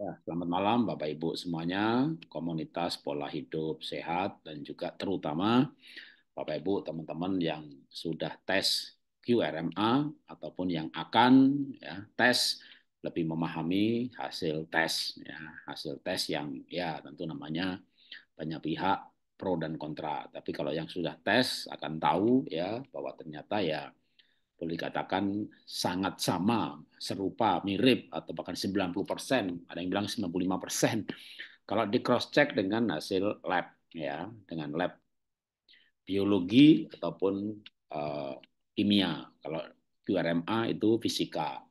Ya, selamat malam Bapak Ibu semuanya, komunitas pola hidup sehat dan juga terutama Bapak Ibu teman-teman yang sudah tes QRMA ataupun yang akan ya, tes lebih memahami hasil tes ya hasil tes yang ya tentu namanya banyak pihak pro dan kontra tapi kalau yang sudah tes akan tahu ya bahwa ternyata ya boleh dikatakan sangat sama, serupa, mirip, atau bahkan 90 persen, ada yang bilang 95 persen, kalau di cross-check dengan hasil lab, ya, dengan lab biologi ataupun uh, kimia. Kalau QRMA itu fisika.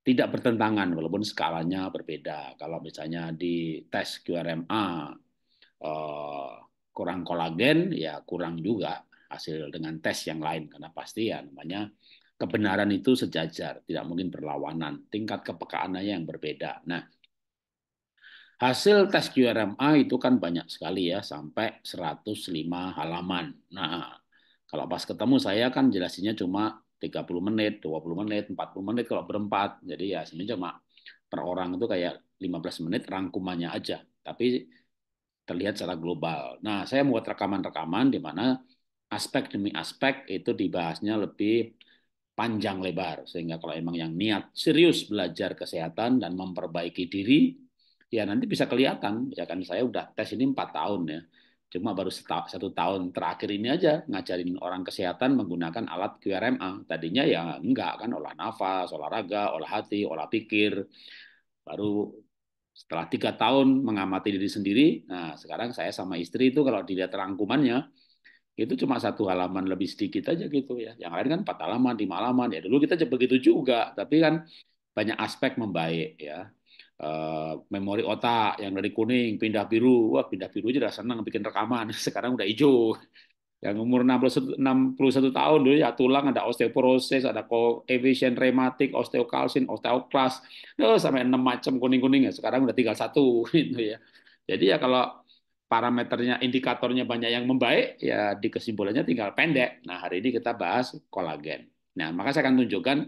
Tidak bertentangan, walaupun skalanya berbeda. Kalau misalnya di tes QRMA uh, eh, kurang kolagen, ya kurang juga hasil dengan tes yang lain karena pasti ya namanya kebenaran itu sejajar, tidak mungkin berlawanan. Tingkat kepekaannya yang berbeda. Nah, Hasil tes QRMA itu kan banyak sekali ya, sampai 105 halaman. Nah, kalau pas ketemu saya kan jelasinnya cuma 30 menit, 20 menit, 40 menit kalau berempat. Jadi ya sebenarnya cuma per orang itu kayak 15 menit rangkumannya aja. Tapi terlihat secara global. Nah, saya membuat rekaman-rekaman di mana aspek demi aspek itu dibahasnya lebih panjang lebar sehingga kalau emang yang niat serius belajar kesehatan dan memperbaiki diri ya nanti bisa kelihatan ya kan saya udah tes ini empat tahun ya cuma baru satu tahun terakhir ini aja ngajarin orang kesehatan menggunakan alat QRMA tadinya ya enggak kan olah nafas olahraga olah hati olah pikir baru setelah tiga tahun mengamati diri sendiri nah sekarang saya sama istri itu kalau dilihat rangkumannya itu cuma satu halaman lebih sedikit aja gitu ya. Yang lain kan empat halaman, lima halaman. Ya dulu kita begitu juga, tapi kan banyak aspek membaik ya. Uh, memori otak yang dari kuning pindah biru, wah pindah biru aja udah senang bikin rekaman. Sekarang udah hijau. Yang umur 61, 61 tahun dulu ya tulang ada osteoporosis, ada coefficient rematik, osteokalsin, osteoklas, oh, sampai enam macam kuning-kuning ya. Sekarang udah tinggal satu gitu ya. Jadi ya kalau parameternya, indikatornya banyak yang membaik, ya di kesimpulannya tinggal pendek. Nah, hari ini kita bahas kolagen. Nah, maka saya akan tunjukkan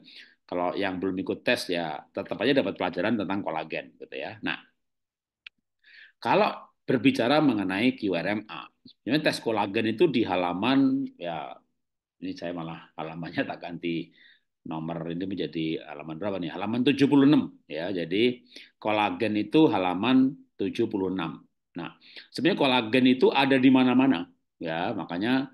kalau yang belum ikut tes ya tetap aja dapat pelajaran tentang kolagen gitu ya. Nah, kalau berbicara mengenai QRMA, ini tes kolagen itu di halaman ya ini saya malah halamannya tak ganti nomor ini menjadi halaman berapa nih? Halaman 76 ya. Jadi kolagen itu halaman 76 Nah, sebenarnya kolagen itu ada di mana-mana, ya. Makanya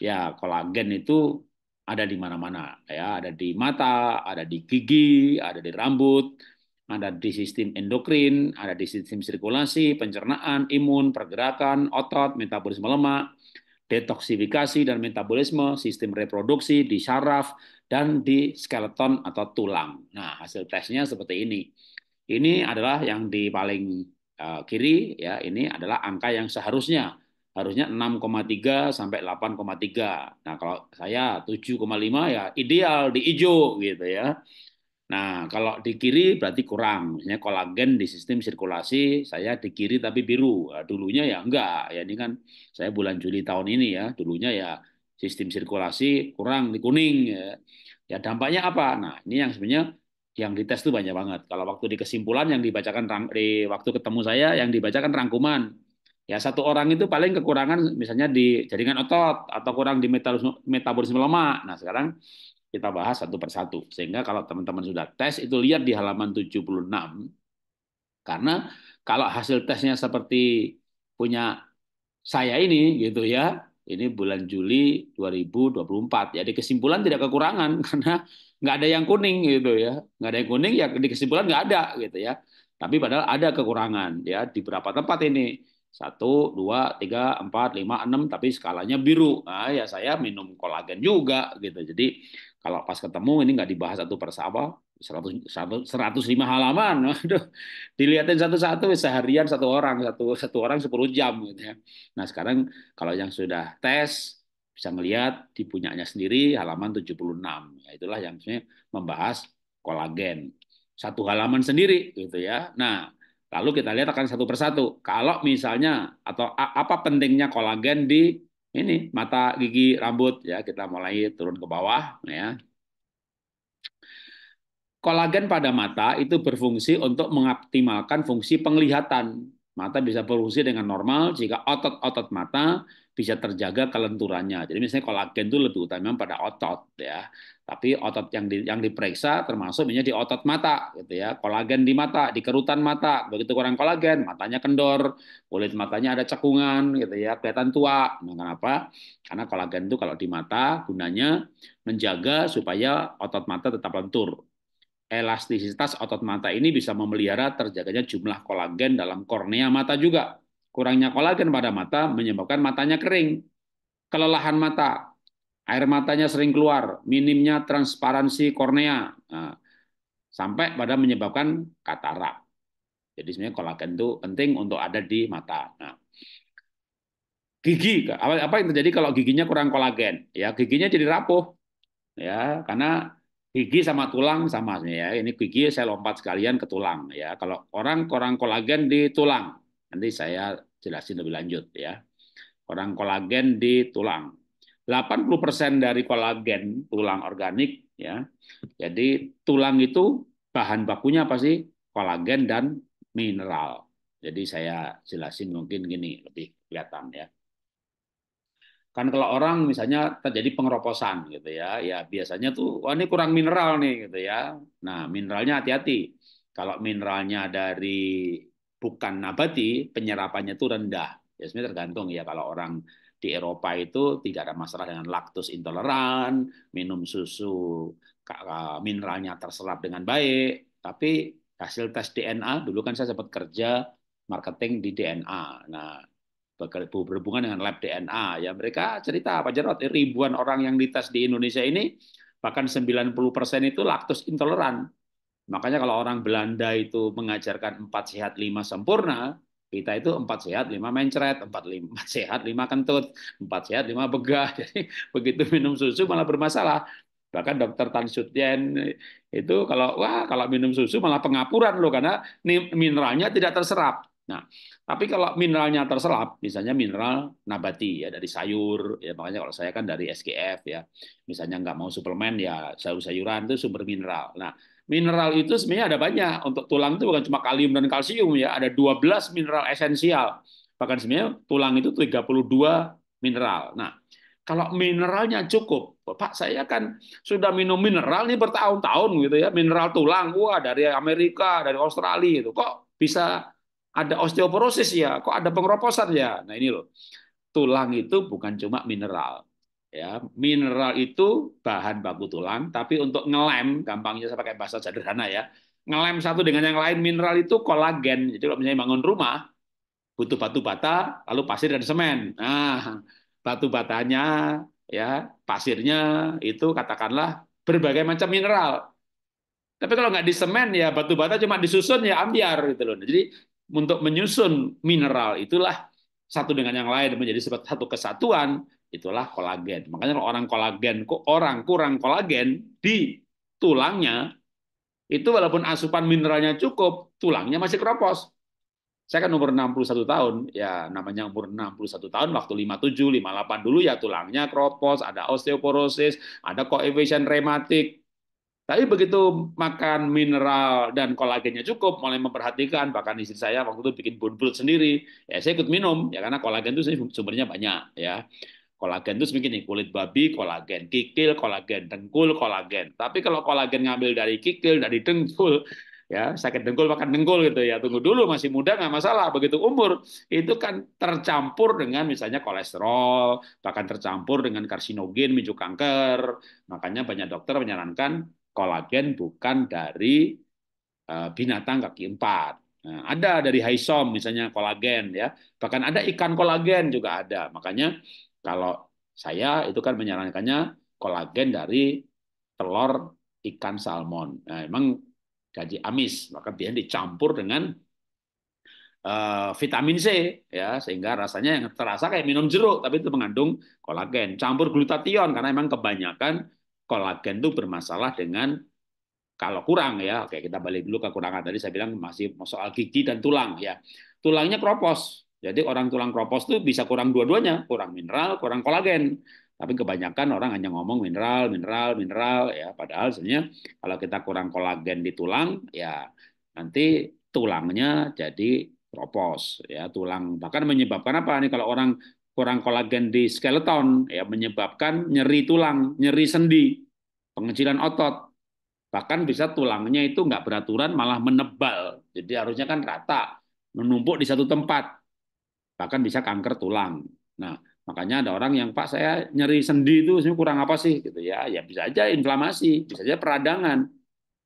ya kolagen itu ada di mana-mana, ya. Ada di mata, ada di gigi, ada di rambut, ada di sistem endokrin, ada di sistem sirkulasi, pencernaan, imun, pergerakan, otot, metabolisme lemak, detoksifikasi dan metabolisme, sistem reproduksi di saraf dan di skeleton atau tulang. Nah, hasil tesnya seperti ini. Ini adalah yang di paling Eh, kiri ya ini adalah angka yang seharusnya harusnya 6,3 sampai 8,3. Nah, kalau saya 7,5 ya ideal di hijau gitu ya. Nah, kalau di kiri berarti kurang. Misalnya kolagen di sistem sirkulasi saya di kiri tapi biru. Nah, dulunya ya enggak. Ya ini kan saya bulan Juli tahun ini ya. Dulunya ya sistem sirkulasi kurang di kuning ya. Ya dampaknya apa? Nah, ini yang sebenarnya yang dites itu banyak banget. Kalau waktu di kesimpulan yang dibacakan di waktu ketemu saya yang dibacakan rangkuman. Ya satu orang itu paling kekurangan misalnya di jaringan otot atau kurang di metabolisme lemak. Nah, sekarang kita bahas satu persatu. Sehingga kalau teman-teman sudah tes itu lihat di halaman 76 karena kalau hasil tesnya seperti punya saya ini gitu ya, ini bulan Juli 2024. Jadi kesimpulan tidak kekurangan karena nggak ada yang kuning gitu ya nggak ada yang kuning ya di kesimpulan nggak ada gitu ya tapi padahal ada kekurangan ya di beberapa tempat ini satu dua tiga empat lima enam tapi skalanya biru nah, ya saya minum kolagen juga gitu jadi kalau pas ketemu ini nggak dibahas satu persama seratus lima 105 halaman Aduh, dilihatin satu-satu seharian satu orang satu satu orang sepuluh jam gitu ya nah sekarang kalau yang sudah tes bisa melihat, di punyanya sendiri halaman 76. Ya, itulah yang sebenarnya membahas kolagen. Satu halaman sendiri gitu ya. Nah, lalu kita lihat akan satu persatu. Kalau misalnya atau apa pentingnya kolagen di ini mata, gigi, rambut ya, kita mulai turun ke bawah ya. Kolagen pada mata itu berfungsi untuk mengoptimalkan fungsi penglihatan. Mata bisa berfungsi dengan normal jika otot-otot mata bisa terjaga kelenturannya. Jadi misalnya kolagen itu lebih utama pada otot ya. Tapi otot yang di, yang diperiksa termasuk di otot mata gitu ya. Kolagen di mata, di kerutan mata. Begitu kurang kolagen, matanya kendor, kulit matanya ada cekungan gitu ya, kelihatan tua. Nah, kenapa? Karena kolagen itu kalau di mata gunanya menjaga supaya otot mata tetap lentur. Elastisitas otot mata ini bisa memelihara terjaganya jumlah kolagen dalam kornea mata juga Kurangnya kolagen pada mata menyebabkan matanya kering, kelelahan mata, air matanya sering keluar, minimnya transparansi kornea, nah, sampai pada menyebabkan katarak. Jadi sebenarnya kolagen itu penting untuk ada di mata. Nah, gigi apa, apa yang terjadi kalau giginya kurang kolagen? Ya giginya jadi rapuh, ya karena gigi sama tulang sama ya. Ini gigi saya lompat sekalian ke tulang ya. Kalau orang kurang kolagen di tulang, nanti saya jelasin lebih lanjut ya. Orang kolagen di tulang. 80% dari kolagen tulang organik ya. Jadi tulang itu bahan bakunya apa sih? Kolagen dan mineral. Jadi saya jelasin mungkin gini lebih kelihatan ya. Kan kalau orang misalnya terjadi pengeroposan gitu ya, ya biasanya tuh wah ini kurang mineral nih gitu ya. Nah, mineralnya hati-hati. Kalau mineralnya dari bukan nabati, penyerapannya itu rendah. Ya sebenarnya tergantung ya kalau orang di Eropa itu tidak ada masalah dengan laktus intoleran, minum susu mineralnya terserap dengan baik, tapi hasil tes DNA dulu kan saya sempat kerja marketing di DNA. Nah, berhubungan dengan lab DNA ya mereka cerita Pak Jarot ribuan orang yang dites di Indonesia ini bahkan 90% itu laktus intoleran Makanya kalau orang Belanda itu mengajarkan empat sehat lima sempurna, kita itu empat sehat lima mencret, empat lima sehat lima kentut, empat sehat lima begah. Jadi begitu minum susu malah bermasalah. Bahkan dokter Tan Sutien itu kalau wah kalau minum susu malah pengapuran loh karena mineralnya tidak terserap. Nah, tapi kalau mineralnya terserap, misalnya mineral nabati ya dari sayur, ya makanya kalau saya kan dari SKF ya, misalnya nggak mau suplemen ya sayur-sayuran itu sumber mineral. Nah mineral itu sebenarnya ada banyak untuk tulang itu bukan cuma kalium dan kalsium ya, ada 12 mineral esensial. Bahkan sebenarnya tulang itu 32 mineral. Nah kalau mineralnya cukup, Pak saya kan sudah minum mineral ini bertahun-tahun gitu ya, mineral tulang, wah dari Amerika, dari Australia itu kok bisa ada osteoporosis ya, kok ada pengeroposan ya. Nah ini loh, tulang itu bukan cuma mineral. Ya, mineral itu bahan baku tulang, tapi untuk ngelem, gampangnya saya pakai bahasa sederhana ya, ngelem satu dengan yang lain mineral itu kolagen. Jadi kalau misalnya bangun rumah, butuh batu bata, lalu pasir dan semen. Nah, batu batanya, ya pasirnya itu katakanlah berbagai macam mineral. Tapi kalau nggak di semen ya batu bata cuma disusun ya ambiar gitu loh. Nah, jadi untuk menyusun mineral itulah satu dengan yang lain menjadi satu kesatuan itulah kolagen. Makanya kalau orang kolagen kok orang kurang kolagen di tulangnya itu walaupun asupan mineralnya cukup, tulangnya masih keropos. Saya kan umur 61 tahun, ya namanya umur 61 tahun, waktu 57, 58 dulu ya tulangnya keropos, ada osteoporosis, ada koefisien rematik, tapi begitu makan mineral dan kolagennya cukup, mulai memperhatikan, bahkan istri saya waktu itu bikin broth sendiri, ya saya ikut minum, ya karena kolagen itu sumbernya banyak, ya. Kolagen itu sebegini, kulit babi, kolagen kikil, kolagen dengkul, kolagen. Tapi kalau kolagen ngambil dari kikil, dari dengkul, ya sakit dengkul makan dengkul gitu ya tunggu dulu masih muda nggak masalah begitu umur itu kan tercampur dengan misalnya kolesterol bahkan tercampur dengan karsinogen minyak kanker makanya banyak dokter menyarankan kolagen bukan dari eh, binatang kaki empat. Nah, ada dari haisom misalnya kolagen ya, bahkan ada ikan kolagen juga ada. Makanya kalau saya itu kan menyarankannya kolagen dari telur ikan salmon. Nah, emang gaji amis, maka dia dicampur dengan eh, vitamin C ya sehingga rasanya yang terasa kayak minum jeruk tapi itu mengandung kolagen campur glutathione karena emang kebanyakan kolagen itu bermasalah dengan kalau kurang ya, oke kita balik dulu ke kurangan tadi saya bilang masih soal gigi dan tulang ya. Tulangnya kropos. Jadi orang tulang kropos tuh bisa kurang dua-duanya, kurang mineral, kurang kolagen. Tapi kebanyakan orang hanya ngomong mineral, mineral, mineral ya. Padahal sebenarnya kalau kita kurang kolagen di tulang ya nanti tulangnya jadi kropos ya tulang bahkan menyebabkan apa nih kalau orang kurang kolagen di skeleton ya menyebabkan nyeri tulang, nyeri sendi, pengecilan otot. Bahkan bisa tulangnya itu nggak beraturan malah menebal. Jadi harusnya kan rata, menumpuk di satu tempat. Bahkan bisa kanker tulang. Nah, makanya ada orang yang Pak saya nyeri sendi itu sebenarnya kurang apa sih gitu ya. Ya bisa aja inflamasi, bisa aja peradangan.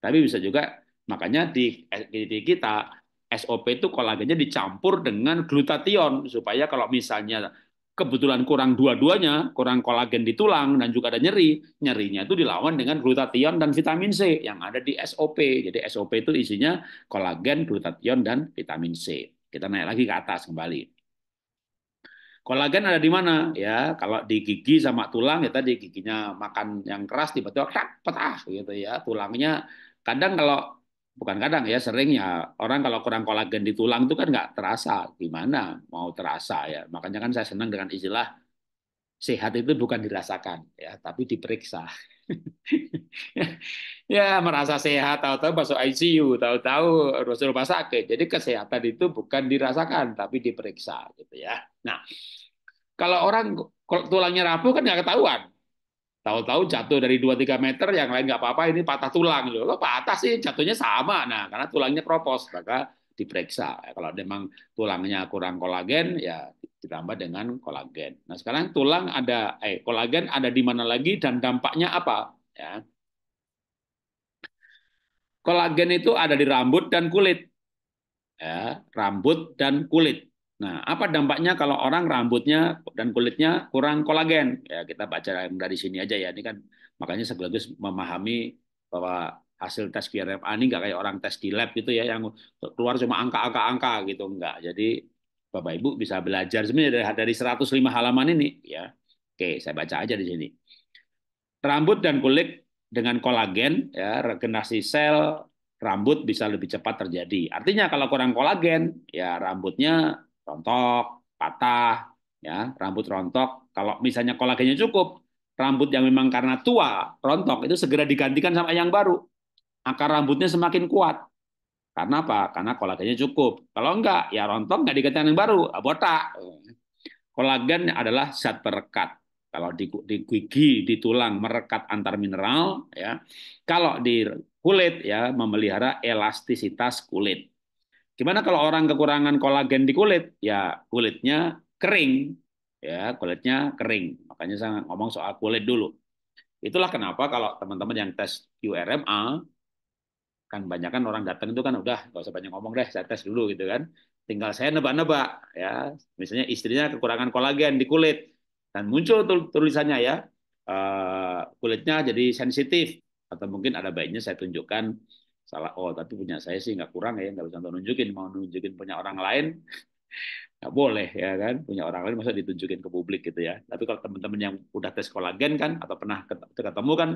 Tapi bisa juga makanya di, di kita SOP itu kolagennya dicampur dengan glutathione supaya kalau misalnya kebetulan kurang dua-duanya, kurang kolagen di tulang dan juga ada nyeri. Nyerinya itu dilawan dengan glutathione dan vitamin C yang ada di SOP. Jadi SOP itu isinya kolagen, glutathione dan vitamin C. Kita naik lagi ke atas kembali. Kolagen ada di mana? Ya, kalau di gigi sama tulang ya tadi giginya makan yang keras tiba-tiba petah gitu ya. Tulangnya kadang kalau bukan kadang ya sering ya orang kalau kurang kolagen di tulang itu kan nggak terasa gimana mau terasa ya makanya kan saya senang dengan istilah sehat itu bukan dirasakan ya tapi diperiksa ya merasa sehat tahu-tahu masuk ICU tahu-tahu harus rumah sakit jadi kesehatan itu bukan dirasakan tapi diperiksa gitu ya nah kalau orang tulangnya rapuh kan nggak ketahuan Tahu-tahu jatuh dari 2-3 meter, yang lain nggak apa-apa, ini patah tulang. Loh, lo patah sih, jatuhnya sama. Nah, karena tulangnya kropos, maka diperiksa. Kalau memang tulangnya kurang kolagen, ya ditambah dengan kolagen. Nah, sekarang tulang ada, eh, kolagen ada di mana lagi dan dampaknya apa? Ya. Kolagen itu ada di rambut dan kulit. Ya, rambut dan kulit. Nah, apa dampaknya kalau orang rambutnya dan kulitnya kurang kolagen? Ya, kita baca dari sini aja ya. Ini kan makanya sekaligus memahami bahwa hasil tes QRFA ini nggak kayak orang tes di lab gitu ya yang keluar cuma angka-angka-angka gitu enggak. Jadi Bapak Ibu bisa belajar sebenarnya dari, dari 105 halaman ini ya. Oke, saya baca aja di sini. Rambut dan kulit dengan kolagen ya regenerasi sel rambut bisa lebih cepat terjadi. Artinya kalau kurang kolagen ya rambutnya rontok, patah, ya rambut rontok. Kalau misalnya kolagennya cukup, rambut yang memang karena tua rontok itu segera digantikan sama yang baru. Akar rambutnya semakin kuat. Karena apa? Karena kolagennya cukup. Kalau enggak, ya rontok nggak digantikan yang baru, botak. Kolagen adalah zat perekat. Kalau di, di gigi, di tulang merekat antar mineral, ya. Kalau di kulit ya memelihara elastisitas kulit. Gimana kalau orang kekurangan kolagen di kulit? Ya kulitnya kering, ya kulitnya kering. Makanya saya ngomong soal kulit dulu. Itulah kenapa kalau teman-teman yang tes QRMA kan banyak kan orang datang itu kan udah nggak usah banyak ngomong deh, saya tes dulu gitu kan. Tinggal saya nebak-nebak ya. Misalnya istrinya kekurangan kolagen di kulit dan muncul tulisannya ya eh, kulitnya jadi sensitif atau mungkin ada baiknya saya tunjukkan salah oh tapi punya saya sih nggak kurang ya nggak bisa nunjukin mau nunjukin punya orang lain nggak boleh ya kan punya orang lain masa ditunjukin ke publik gitu ya tapi kalau teman-teman yang udah tes kolagen kan atau pernah ketemu kan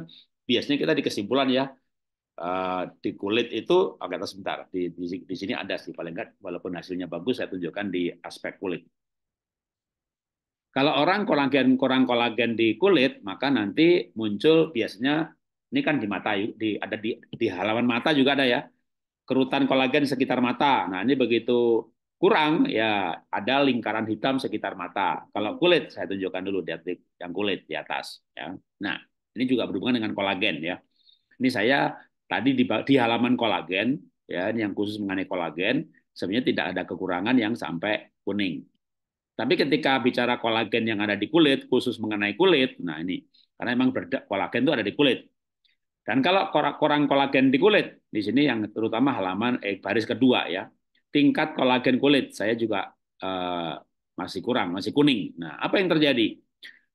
biasanya kita di kesimpulan ya Uh, di kulit itu agak okay, sebentar di, di, di sini ada sih paling nggak walaupun hasilnya bagus saya tunjukkan di aspek kulit kalau orang kolagen kurang kolagen di kulit maka nanti muncul biasanya ini kan di mata di ada di di halaman mata juga ada ya. Kerutan kolagen sekitar mata. Nah, ini begitu kurang ya ada lingkaran hitam sekitar mata. Kalau kulit saya tunjukkan dulu di yang kulit di atas ya. Nah, ini juga berhubungan dengan kolagen ya. Ini saya tadi di, di halaman kolagen ya yang khusus mengenai kolagen sebenarnya tidak ada kekurangan yang sampai kuning. Tapi ketika bicara kolagen yang ada di kulit, khusus mengenai kulit, nah ini karena memang kolagen itu ada di kulit. Dan kalau kurang kolagen di kulit, di sini yang terutama halaman eh, baris kedua ya, tingkat kolagen kulit saya juga eh, masih kurang, masih kuning. Nah, apa yang terjadi?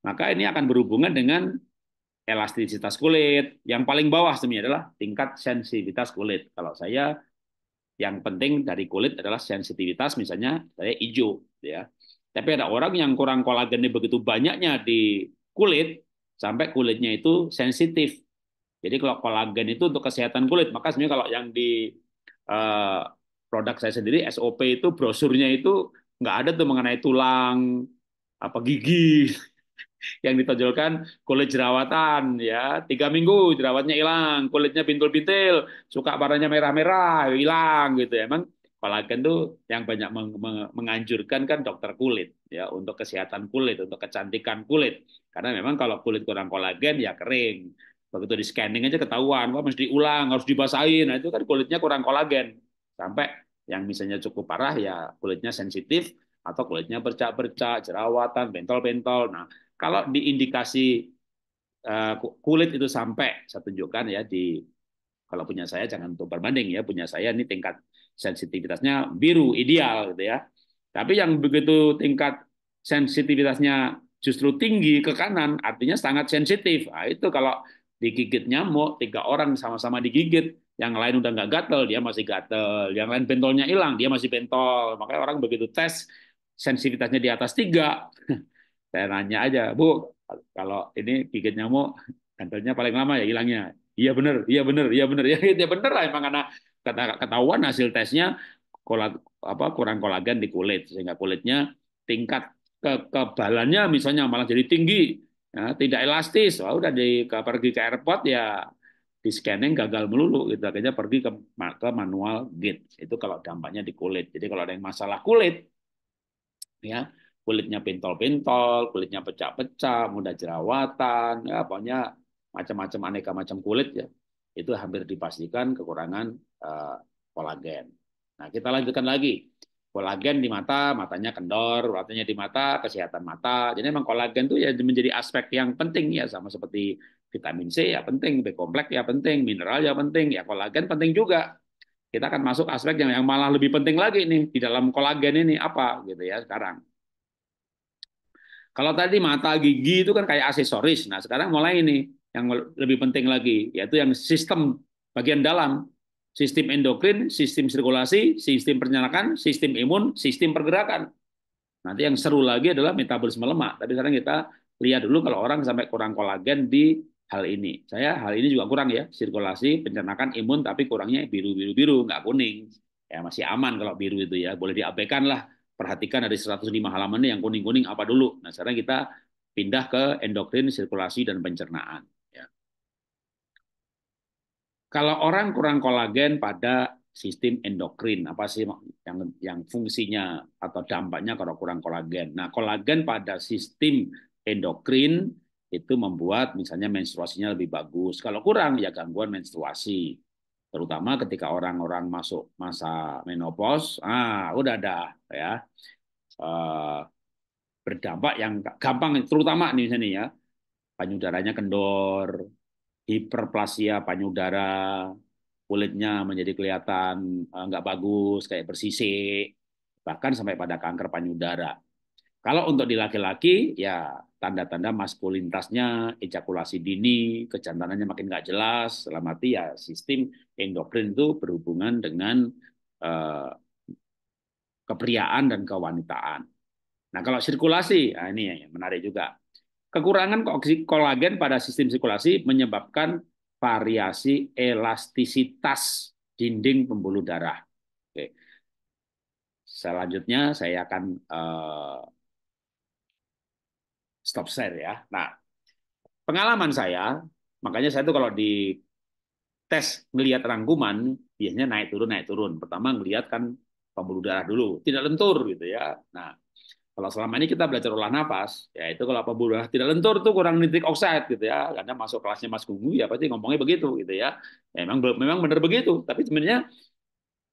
Maka ini akan berhubungan dengan elastisitas kulit. Yang paling bawah sebenarnya adalah tingkat sensitivitas kulit. Kalau saya yang penting dari kulit adalah sensitivitas, misalnya saya hijau, ya. Tapi ada orang yang kurang kolagennya begitu banyaknya di kulit sampai kulitnya itu sensitif jadi kalau kolagen itu untuk kesehatan kulit, maka sebenarnya kalau yang di uh, produk saya sendiri SOP itu brosurnya itu nggak ada tuh mengenai tulang, apa gigi yang ditonjolkan kulit jerawatan ya tiga minggu jerawatnya hilang kulitnya bintil-bintil suka warnanya merah-merah hilang gitu ya. emang kolagen tuh yang banyak menganjurkan kan dokter kulit ya untuk kesehatan kulit untuk kecantikan kulit karena memang kalau kulit kurang kolagen ya kering Begitu di scanning aja ketahuan, wah mesti diulang, harus dibasahin. Nah, itu kan kulitnya kurang kolagen. Sampai yang misalnya cukup parah ya kulitnya sensitif atau kulitnya bercak-bercak, jerawatan, bentol-bentol. Nah, kalau diindikasi eh, kulit itu sampai saya tunjukkan ya di kalau punya saya jangan untuk berbanding ya punya saya ini tingkat sensitivitasnya biru ideal gitu ya tapi yang begitu tingkat sensitivitasnya justru tinggi ke kanan artinya sangat sensitif nah, itu kalau digigit nyamuk, tiga orang sama-sama digigit, yang lain udah nggak gatel, dia masih gatel, yang lain bentolnya hilang, dia masih bentol. Makanya orang begitu tes sensitivitasnya di atas tiga. Saya nanya aja, Bu, kalau ini gigit nyamuk, bentolnya paling lama ya hilangnya. Iya bener, iya bener, iya bener, ya dia ya bener lah emang karena ketahuan hasil tesnya apa, kurang kolagen di kulit sehingga kulitnya tingkat kekebalannya misalnya malah jadi tinggi ya, tidak elastis wah udah di pergi ke airport ya di scanning gagal melulu gitu akhirnya pergi ke, ke manual gate itu kalau dampaknya di kulit jadi kalau ada yang masalah kulit ya kulitnya pintol-pintol kulitnya pecah-pecah mudah jerawatan ya pokoknya macam-macam aneka macam kulit ya itu hampir dipastikan kekurangan uh, kolagen nah kita lanjutkan lagi kolagen di mata, matanya kendor, matanya di mata, kesehatan mata. Jadi memang kolagen itu ya menjadi aspek yang penting ya sama seperti vitamin C ya penting, B kompleks ya penting, mineral ya penting, ya kolagen penting juga. Kita akan masuk aspek yang, yang malah lebih penting lagi nih di dalam kolagen ini apa gitu ya sekarang. Kalau tadi mata gigi itu kan kayak aksesoris. Nah, sekarang mulai ini yang lebih penting lagi yaitu yang sistem bagian dalam sistem endokrin, sistem sirkulasi, sistem pencernaan, sistem imun, sistem pergerakan. Nanti yang seru lagi adalah metabolisme lemak. Tapi sekarang kita lihat dulu kalau orang sampai kurang kolagen di hal ini. Saya hal ini juga kurang ya, sirkulasi, pencernaan, imun, tapi kurangnya biru-biru-biru, nggak kuning. Ya masih aman kalau biru itu ya, boleh diabaikan lah. Perhatikan dari 105 halaman yang kuning-kuning apa dulu. Nah sekarang kita pindah ke endokrin, sirkulasi, dan pencernaan. Kalau orang kurang kolagen pada sistem endokrin, apa sih yang yang fungsinya atau dampaknya kalau kurang kolagen? Nah, kolagen pada sistem endokrin itu membuat misalnya menstruasinya lebih bagus. Kalau kurang ya gangguan menstruasi. Terutama ketika orang-orang masuk masa menopause, ah udah ada ya. Uh, berdampak yang gampang terutama nih misalnya ya penyudaranya kendor, hiperplasia panyudara, kulitnya menjadi kelihatan eh, nggak bagus, kayak bersisik, bahkan sampai pada kanker panyudara. Kalau untuk di laki-laki, ya tanda-tanda maskulinitasnya, ejakulasi dini, kejantanannya makin nggak jelas, selama arti ya sistem endokrin itu berhubungan dengan eh, kepriaan dan kewanitaan. Nah kalau sirkulasi, nah ini menarik juga. Kekurangan kolagen pada sistem sirkulasi menyebabkan variasi elastisitas dinding pembuluh darah. Oke. Selanjutnya saya akan uh, stop share ya. Nah, pengalaman saya, makanya saya tuh kalau di tes melihat rangkuman biasanya naik turun naik turun. Pertama melihat kan pembuluh darah dulu, tidak lentur gitu ya. Nah, kalau selama ini kita belajar olah nafas, ya itu kalau pembuluh tidak lentur tuh kurang nitrik oxide gitu ya. Karena masuk kelasnya Mas Gunggu ya pasti ngomongnya begitu gitu ya. ya memang memang benar begitu, tapi sebenarnya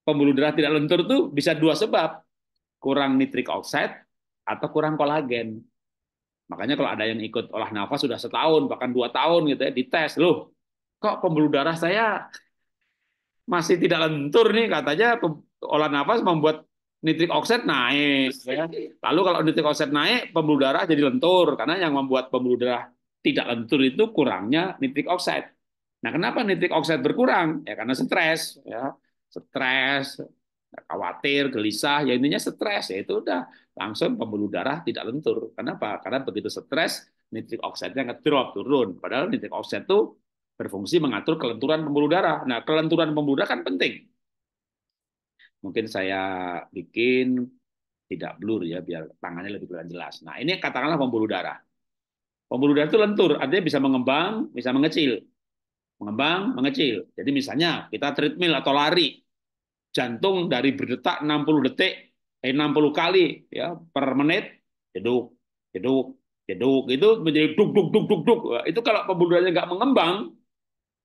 pembuluh darah tidak lentur tuh bisa dua sebab. Kurang nitrik oxide atau kurang kolagen. Makanya kalau ada yang ikut olah nafas sudah setahun, bahkan dua tahun gitu ya, dites. Loh, kok pembuluh darah saya masih tidak lentur nih katanya olah nafas membuat nitrik oksid naik. Ya kan? Lalu kalau nitrik oksid naik, pembuluh darah jadi lentur karena yang membuat pembuluh darah tidak lentur itu kurangnya nitrik oksid. Nah, kenapa nitrik oksid berkurang? Ya karena stres, ya. Stres, khawatir, gelisah, ya intinya stres, ya itu udah langsung pembuluh darah tidak lentur. Kenapa? Karena begitu stres, nitrik oksidnya ngedrop turun. Padahal nitrik oksid itu berfungsi mengatur kelenturan pembuluh darah. Nah, kelenturan pembuluh darah kan penting mungkin saya bikin tidak blur ya biar tangannya lebih kelihatan jelas. Nah ini katakanlah pembuluh darah. Pembuluh darah itu lentur, artinya bisa mengembang, bisa mengecil. Mengembang, mengecil. Jadi misalnya kita treadmill atau lari, jantung dari berdetak 60 detik, eh 60 kali ya per menit, jeduk, jeduk, jeduk. Itu menjadi duk, duk, duk, duk, duk. Itu kalau pembuluh darahnya nggak mengembang,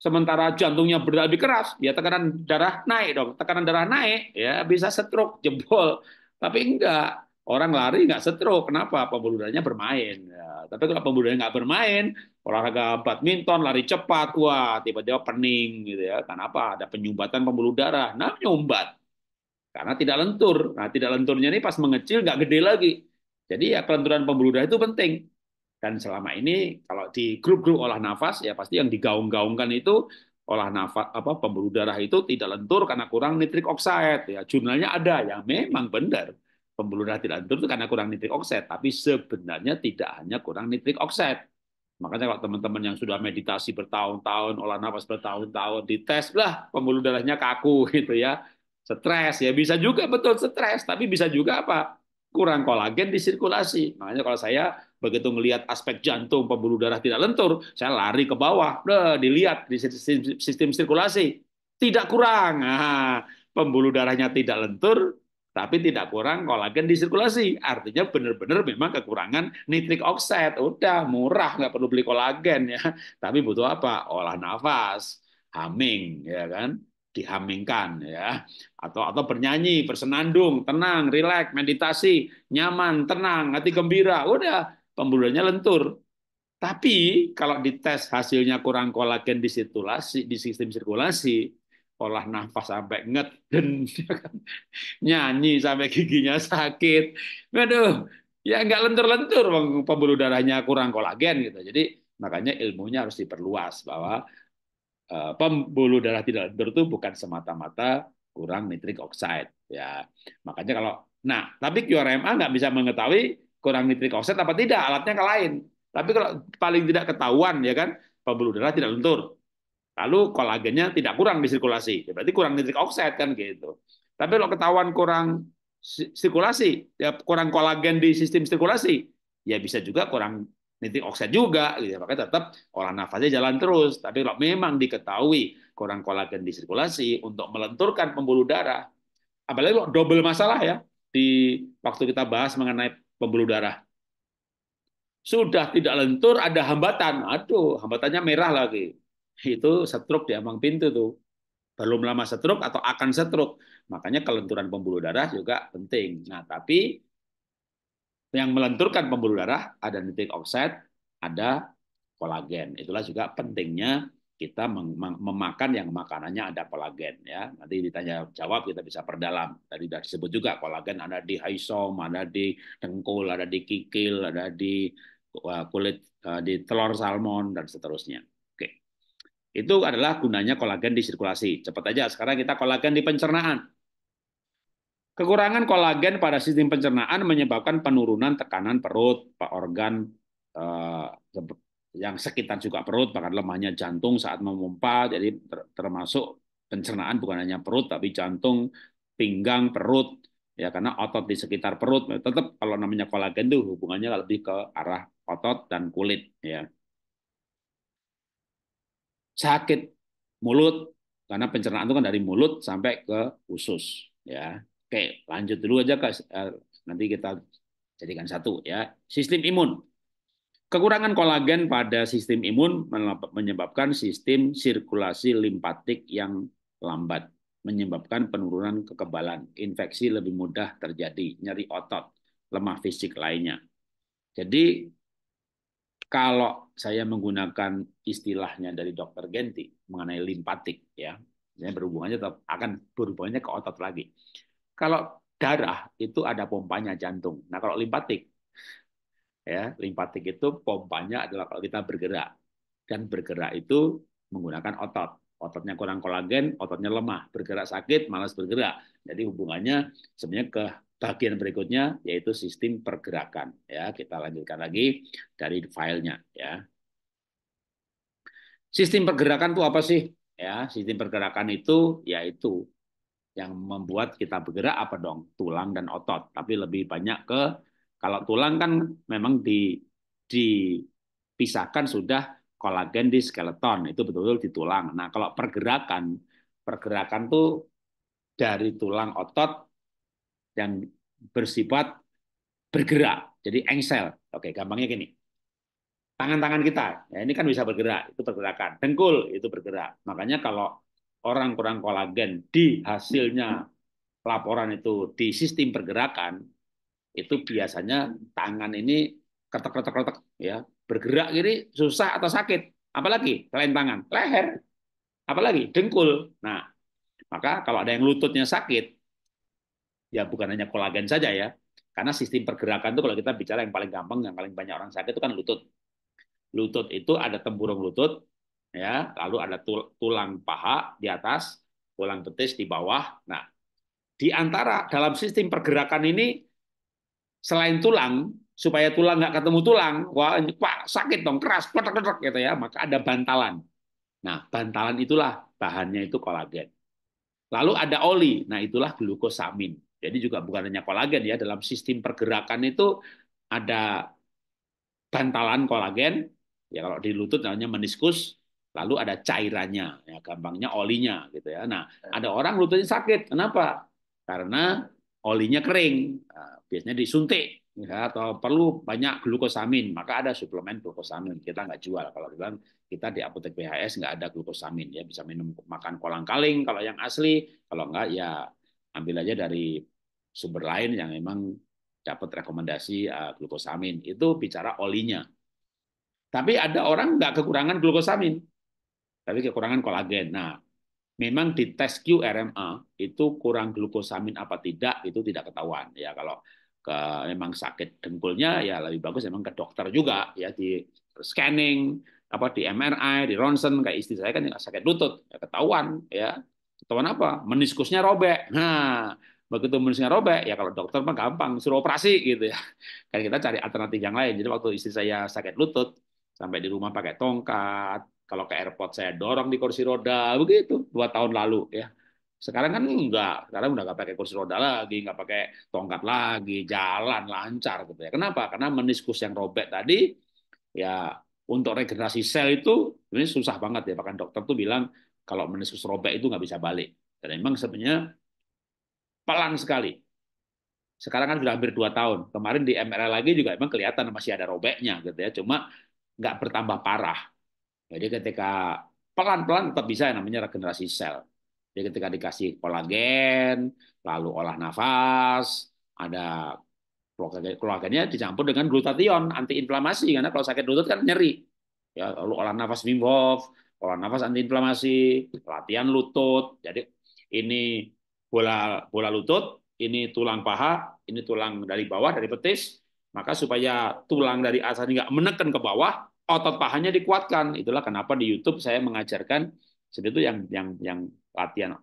sementara jantungnya berdetak lebih keras, ya tekanan darah naik dong. Tekanan darah naik, ya bisa stroke, jebol. Tapi enggak, orang lari enggak stroke. Kenapa? Pembuluh darahnya bermain. Ya, tapi kalau pembuluh darahnya enggak bermain, olahraga badminton, lari cepat, wah tiba-tiba pening gitu ya. Kenapa? Ada penyumbatan pembuluh darah. Nah, nyumbat. Karena tidak lentur. Nah, tidak lenturnya ini pas mengecil enggak gede lagi. Jadi ya kelenturan pembuluh darah itu penting. Dan selama ini kalau di grup-grup olah nafas ya pasti yang digaung-gaungkan itu olah nafas apa pembuluh darah itu tidak lentur karena kurang nitrik oksida ya. Jurnalnya ada yang memang benar pembuluh darah tidak lentur itu karena kurang nitrik oksida, tapi sebenarnya tidak hanya kurang nitrik oksida. Makanya kalau teman-teman yang sudah meditasi bertahun-tahun, olah nafas bertahun-tahun, dites lah pembuluh darahnya kaku gitu ya. Stres ya bisa juga betul stres, tapi bisa juga apa? kurang kolagen di sirkulasi. Makanya kalau saya begitu melihat aspek jantung pembuluh darah tidak lentur, saya lari ke bawah, Duh, dilihat di sistem, sistem sirkulasi tidak kurang. Nah, pembuluh darahnya tidak lentur, tapi tidak kurang kolagen di sirkulasi. Artinya benar-benar memang kekurangan nitrik oxide. Udah murah, nggak perlu beli kolagen ya. Tapi butuh apa? Olah nafas, humming, ya kan? dihamingkan ya atau atau bernyanyi bersenandung tenang rileks meditasi nyaman tenang hati gembira udah pembuluhnya lentur tapi kalau dites hasilnya kurang kolagen di sirkulasi di sistem sirkulasi olah nafas sampai ngeden nyanyi sampai giginya sakit aduh ya nggak lentur-lentur pembuluh darahnya kurang kolagen gitu jadi makanya ilmunya harus diperluas bahwa Eh, pembuluh darah tidak lentur itu bukan semata-mata kurang nitrik oxide ya. Makanya kalau nah, tapi QRMA nggak bisa mengetahui kurang nitrik oxide apa tidak, alatnya ke lain. Tapi kalau paling tidak ketahuan ya kan, pembuluh darah tidak lentur. Lalu kolagennya tidak kurang di sirkulasi. Ya, berarti kurang nitrik oxide kan gitu. Tapi kalau ketahuan kurang sirkulasi, ya kurang kolagen di sistem sirkulasi, ya bisa juga kurang nitik oksigen juga gitu ya. Makanya tetap olah nafasnya jalan terus. Tapi kalau memang diketahui kurang kolagen di sirkulasi untuk melenturkan pembuluh darah, apalagi kalau double masalah ya di waktu kita bahas mengenai pembuluh darah. Sudah tidak lentur, ada hambatan. Aduh, hambatannya merah lagi. Itu setruk di ambang pintu tuh. Belum lama setruk atau akan setruk. Makanya kelenturan pembuluh darah juga penting. Nah, tapi yang melenturkan pembuluh darah, ada nitric oxide, ada kolagen. Itulah juga pentingnya kita memakan yang makanannya ada kolagen ya. Nanti ditanya jawab kita bisa perdalam. Tadi sudah disebut juga kolagen ada di haisom, ada di dengkul, ada di kikil, ada di uh, kulit uh, di telur salmon dan seterusnya. Oke. Itu adalah gunanya kolagen di sirkulasi. Cepat aja sekarang kita kolagen di pencernaan. Kekurangan kolagen pada sistem pencernaan menyebabkan penurunan tekanan perut, organ eh, yang sekitar juga perut, bahkan lemahnya jantung saat memompa, jadi termasuk pencernaan bukan hanya perut tapi jantung, pinggang, perut, ya karena otot di sekitar perut tetap kalau namanya kolagen itu hubungannya lebih ke arah otot dan kulit, ya. Sakit mulut karena pencernaan itu kan dari mulut sampai ke usus, ya Oke, lanjut dulu aja Kak. Eh, nanti kita jadikan satu ya. Sistem imun. Kekurangan kolagen pada sistem imun menyebabkan sistem sirkulasi limfatik yang lambat, menyebabkan penurunan kekebalan, infeksi lebih mudah terjadi, nyeri otot, lemah fisik lainnya. Jadi kalau saya menggunakan istilahnya dari dokter Genti mengenai limfatik ya, saya berhubungannya tetap akan berhubungannya ke otot lagi. Kalau darah itu ada pompanya jantung. Nah, kalau limpatik ya, limpatik itu pompanya adalah kalau kita bergerak dan bergerak itu menggunakan otot. Ototnya kurang kolagen, ototnya lemah, bergerak sakit, malas bergerak. Jadi hubungannya sebenarnya ke bagian berikutnya yaitu sistem pergerakan ya. Kita lanjutkan lagi dari filenya ya. Sistem pergerakan itu apa sih? Ya, sistem pergerakan itu yaitu yang membuat kita bergerak apa dong? Tulang dan otot. Tapi lebih banyak ke kalau tulang kan memang di dipisahkan sudah kolagen di skeleton itu betul-betul di tulang. Nah, kalau pergerakan pergerakan tuh dari tulang otot yang bersifat bergerak. Jadi engsel. Oke, gampangnya gini. Tangan-tangan kita, ya ini kan bisa bergerak, itu pergerakan. Dengkul itu bergerak. Makanya kalau orang kurang kolagen di hasilnya laporan itu di sistem pergerakan itu biasanya tangan ini kretek kretek kretek ya bergerak kiri susah atau sakit apalagi selain tangan leher apalagi dengkul nah maka kalau ada yang lututnya sakit ya bukan hanya kolagen saja ya karena sistem pergerakan itu kalau kita bicara yang paling gampang yang paling banyak orang sakit itu kan lutut lutut itu ada tempurung lutut ya lalu ada tulang paha di atas tulang betis di bawah nah di antara dalam sistem pergerakan ini selain tulang supaya tulang nggak ketemu tulang wah pak sakit dong keras ketek ketek gitu ya maka ada bantalan nah bantalan itulah bahannya itu kolagen lalu ada oli nah itulah glukosamin jadi juga bukan hanya kolagen ya dalam sistem pergerakan itu ada bantalan kolagen ya kalau di lutut namanya meniskus lalu ada cairannya, ya, gampangnya olinya gitu ya. Nah, ya. ada orang lututnya sakit, kenapa? Karena olinya kering, nah, biasanya disuntik ya, atau perlu banyak glukosamin, maka ada suplemen glukosamin. Kita nggak jual kalau bilang kita di apotek PHS nggak ada glukosamin ya, bisa minum makan kolang kaling kalau yang asli, kalau nggak ya ambil aja dari sumber lain yang memang dapat rekomendasi uh, glukosamin. Itu bicara olinya. Tapi ada orang nggak kekurangan glukosamin tapi kekurangan kolagen. Nah, memang di tes QRMA itu kurang glukosamin apa tidak itu tidak ketahuan ya kalau ke memang sakit dengkulnya ya lebih bagus memang ke dokter juga ya di scanning apa di MRI di ronsen kayak istri saya kan sakit lutut ya ketahuan ya ketahuan apa meniskusnya robek nah begitu meniskusnya robek ya kalau dokter mah gampang suruh operasi gitu ya kan kita cari alternatif yang lain jadi waktu istri saya sakit lutut sampai di rumah pakai tongkat kalau ke airport saya dorong di kursi roda, begitu dua tahun lalu ya. Sekarang kan enggak, sekarang udah nggak pakai kursi roda lagi, nggak pakai tongkat lagi, jalan lancar gitu ya. Kenapa? Karena meniskus yang robek tadi ya untuk regenerasi sel itu ini susah banget ya. Bahkan dokter tuh bilang kalau meniskus robek itu nggak bisa balik. Dan memang sebenarnya pelan sekali. Sekarang kan sudah hampir dua tahun. Kemarin di MRI lagi juga emang kelihatan masih ada robeknya gitu ya. Cuma nggak bertambah parah. Jadi ketika pelan-pelan tetap bisa yang namanya regenerasi sel. Jadi ketika dikasih kolagen, lalu olah nafas, ada keluarganya dicampur dengan glutathione antiinflamasi karena kalau sakit lutut kan nyeri. Ya, lalu olah nafas Wim Hof, olah nafas antiinflamasi, latihan lutut. Jadi ini bola bola lutut, ini tulang paha, ini tulang dari bawah dari betis. maka supaya tulang dari atas nggak menekan ke bawah, otot pahanya dikuatkan. Itulah kenapa di YouTube saya mengajarkan sebetulnya yang yang yang latihan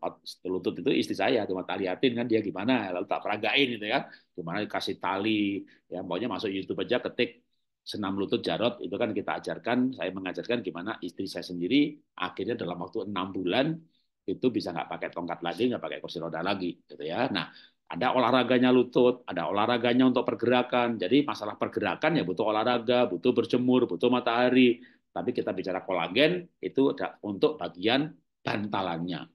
lutut itu istri saya cuma tak atin kan dia gimana lalu tak peragain gitu ya gimana kasih tali ya maunya masuk YouTube aja ketik senam lutut jarot itu kan kita ajarkan saya mengajarkan gimana istri saya sendiri akhirnya dalam waktu enam bulan itu bisa nggak pakai tongkat lagi nggak pakai kursi roda lagi gitu ya nah ada olahraganya lutut, ada olahraganya untuk pergerakan. Jadi masalah pergerakan ya butuh olahraga, butuh berjemur, butuh matahari. Tapi kita bicara kolagen itu untuk bagian bantalannya.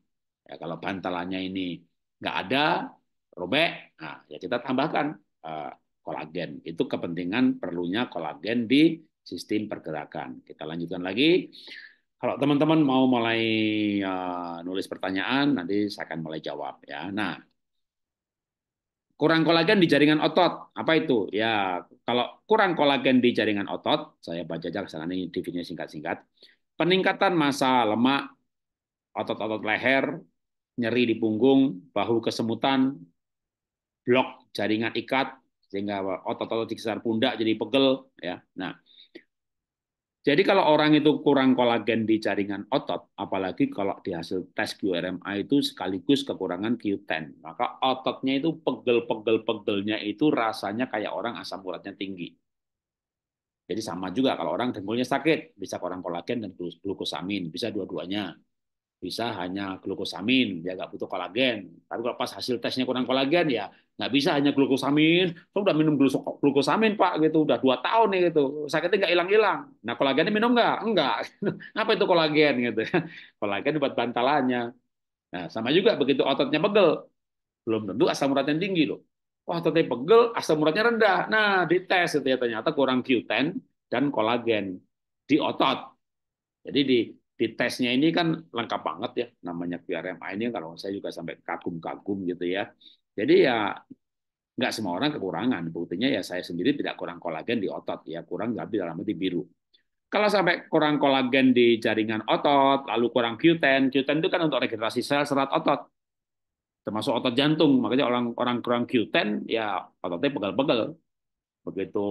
Ya, kalau bantalannya ini nggak ada, robek, nah, ya kita tambahkan uh, kolagen. Itu kepentingan perlunya kolagen di sistem pergerakan. Kita lanjutkan lagi. Kalau teman-teman mau mulai uh, nulis pertanyaan, nanti saya akan mulai jawab ya. Nah, Kurang kolagen di jaringan otot. Apa itu? Ya, kalau kurang kolagen di jaringan otot, saya baca aja kesalahan ini definisinya singkat-singkat. Peningkatan massa lemak, otot-otot leher, nyeri di punggung, bahu kesemutan, blok jaringan ikat, sehingga otot-otot di sekitar pundak jadi pegel. ya. Nah, jadi kalau orang itu kurang kolagen di jaringan otot, apalagi kalau di hasil tes QRMA itu sekaligus kekurangan Q10, maka ototnya itu pegel-pegel-pegelnya itu rasanya kayak orang asam uratnya tinggi. Jadi sama juga kalau orang dengkulnya sakit, bisa kurang kolagen dan glukosamin, bisa dua-duanya bisa hanya glukosamin, dia nggak butuh kolagen. Tapi kalau pas hasil tesnya kurang kolagen, ya nggak bisa hanya glukosamin. Saya udah minum glukosamin, Pak, gitu. Udah dua tahun nih, gitu. Sakitnya nggak hilang-hilang. Nah, kolagennya minum nggak? Nggak. Apa itu kolagen, gitu. kolagen buat bantalannya. Nah, sama juga begitu ototnya pegel. Belum tentu asam uratnya tinggi, loh. Wah, ototnya pegel, asam uratnya rendah. Nah, dites, gitu ya. Ternyata kurang Q10 dan kolagen di otot. Jadi di di tesnya ini kan lengkap banget ya namanya QRMA ini kalau saya juga sampai kagum-kagum gitu ya. Jadi ya nggak semua orang kekurangan. Buktinya ya saya sendiri tidak kurang kolagen di otot ya kurang tapi dalam arti biru. Kalau sampai kurang kolagen di jaringan otot, lalu kurang Q10, Q10 itu kan untuk regenerasi sel serat otot, termasuk otot jantung. Makanya orang orang kurang Q10 ya ototnya pegal-pegal. Begitu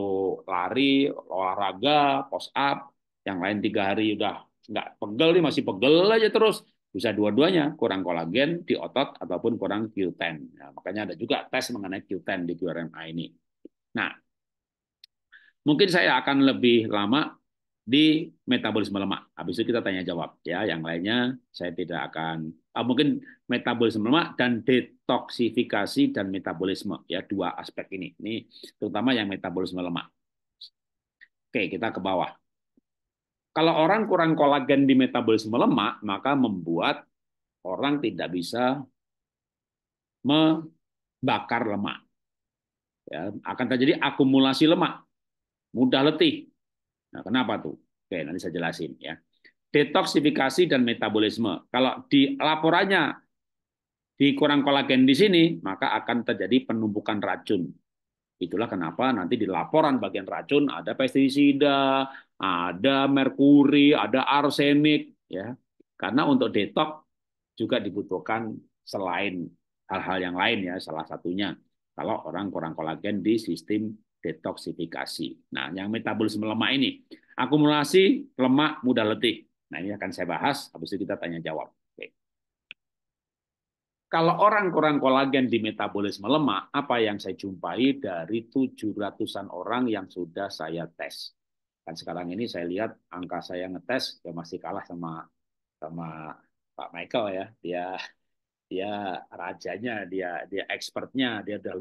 lari, olahraga, post up, yang lain tiga hari udah nggak pegel nih masih pegel aja terus bisa dua-duanya kurang kolagen di otot ataupun kurang Q10 nah, makanya ada juga tes mengenai Q10 di QRMA ini nah mungkin saya akan lebih lama di metabolisme lemak. Habis itu kita tanya jawab ya. Yang lainnya saya tidak akan ah, mungkin metabolisme lemak dan detoksifikasi dan metabolisme ya dua aspek ini. Ini terutama yang metabolisme lemak. Oke, kita ke bawah. Kalau orang kurang kolagen di metabolisme lemak, maka membuat orang tidak bisa membakar lemak. Ya, akan terjadi akumulasi lemak, mudah letih. Nah, kenapa tuh? Oke, nanti saya jelasin ya. Detoksifikasi dan metabolisme. Kalau di laporannya di kurang kolagen di sini, maka akan terjadi penumpukan racun Itulah kenapa nanti di laporan bagian racun ada pestisida, ada merkuri, ada arsenik, ya. Karena untuk detok juga dibutuhkan selain hal-hal yang lain ya, salah satunya kalau orang kurang kolagen di sistem detoksifikasi. Nah, yang metabolisme lemak ini, akumulasi lemak mudah letih. Nah, ini akan saya bahas, habis itu kita tanya jawab. Kalau orang kurang kolagen di metabolisme lemak, apa yang saya jumpai dari 700-an orang yang sudah saya tes. Dan sekarang ini saya lihat angka saya ngetes ya masih kalah sama sama Pak Michael ya. Dia dia rajanya, dia dia expertnya, dia udah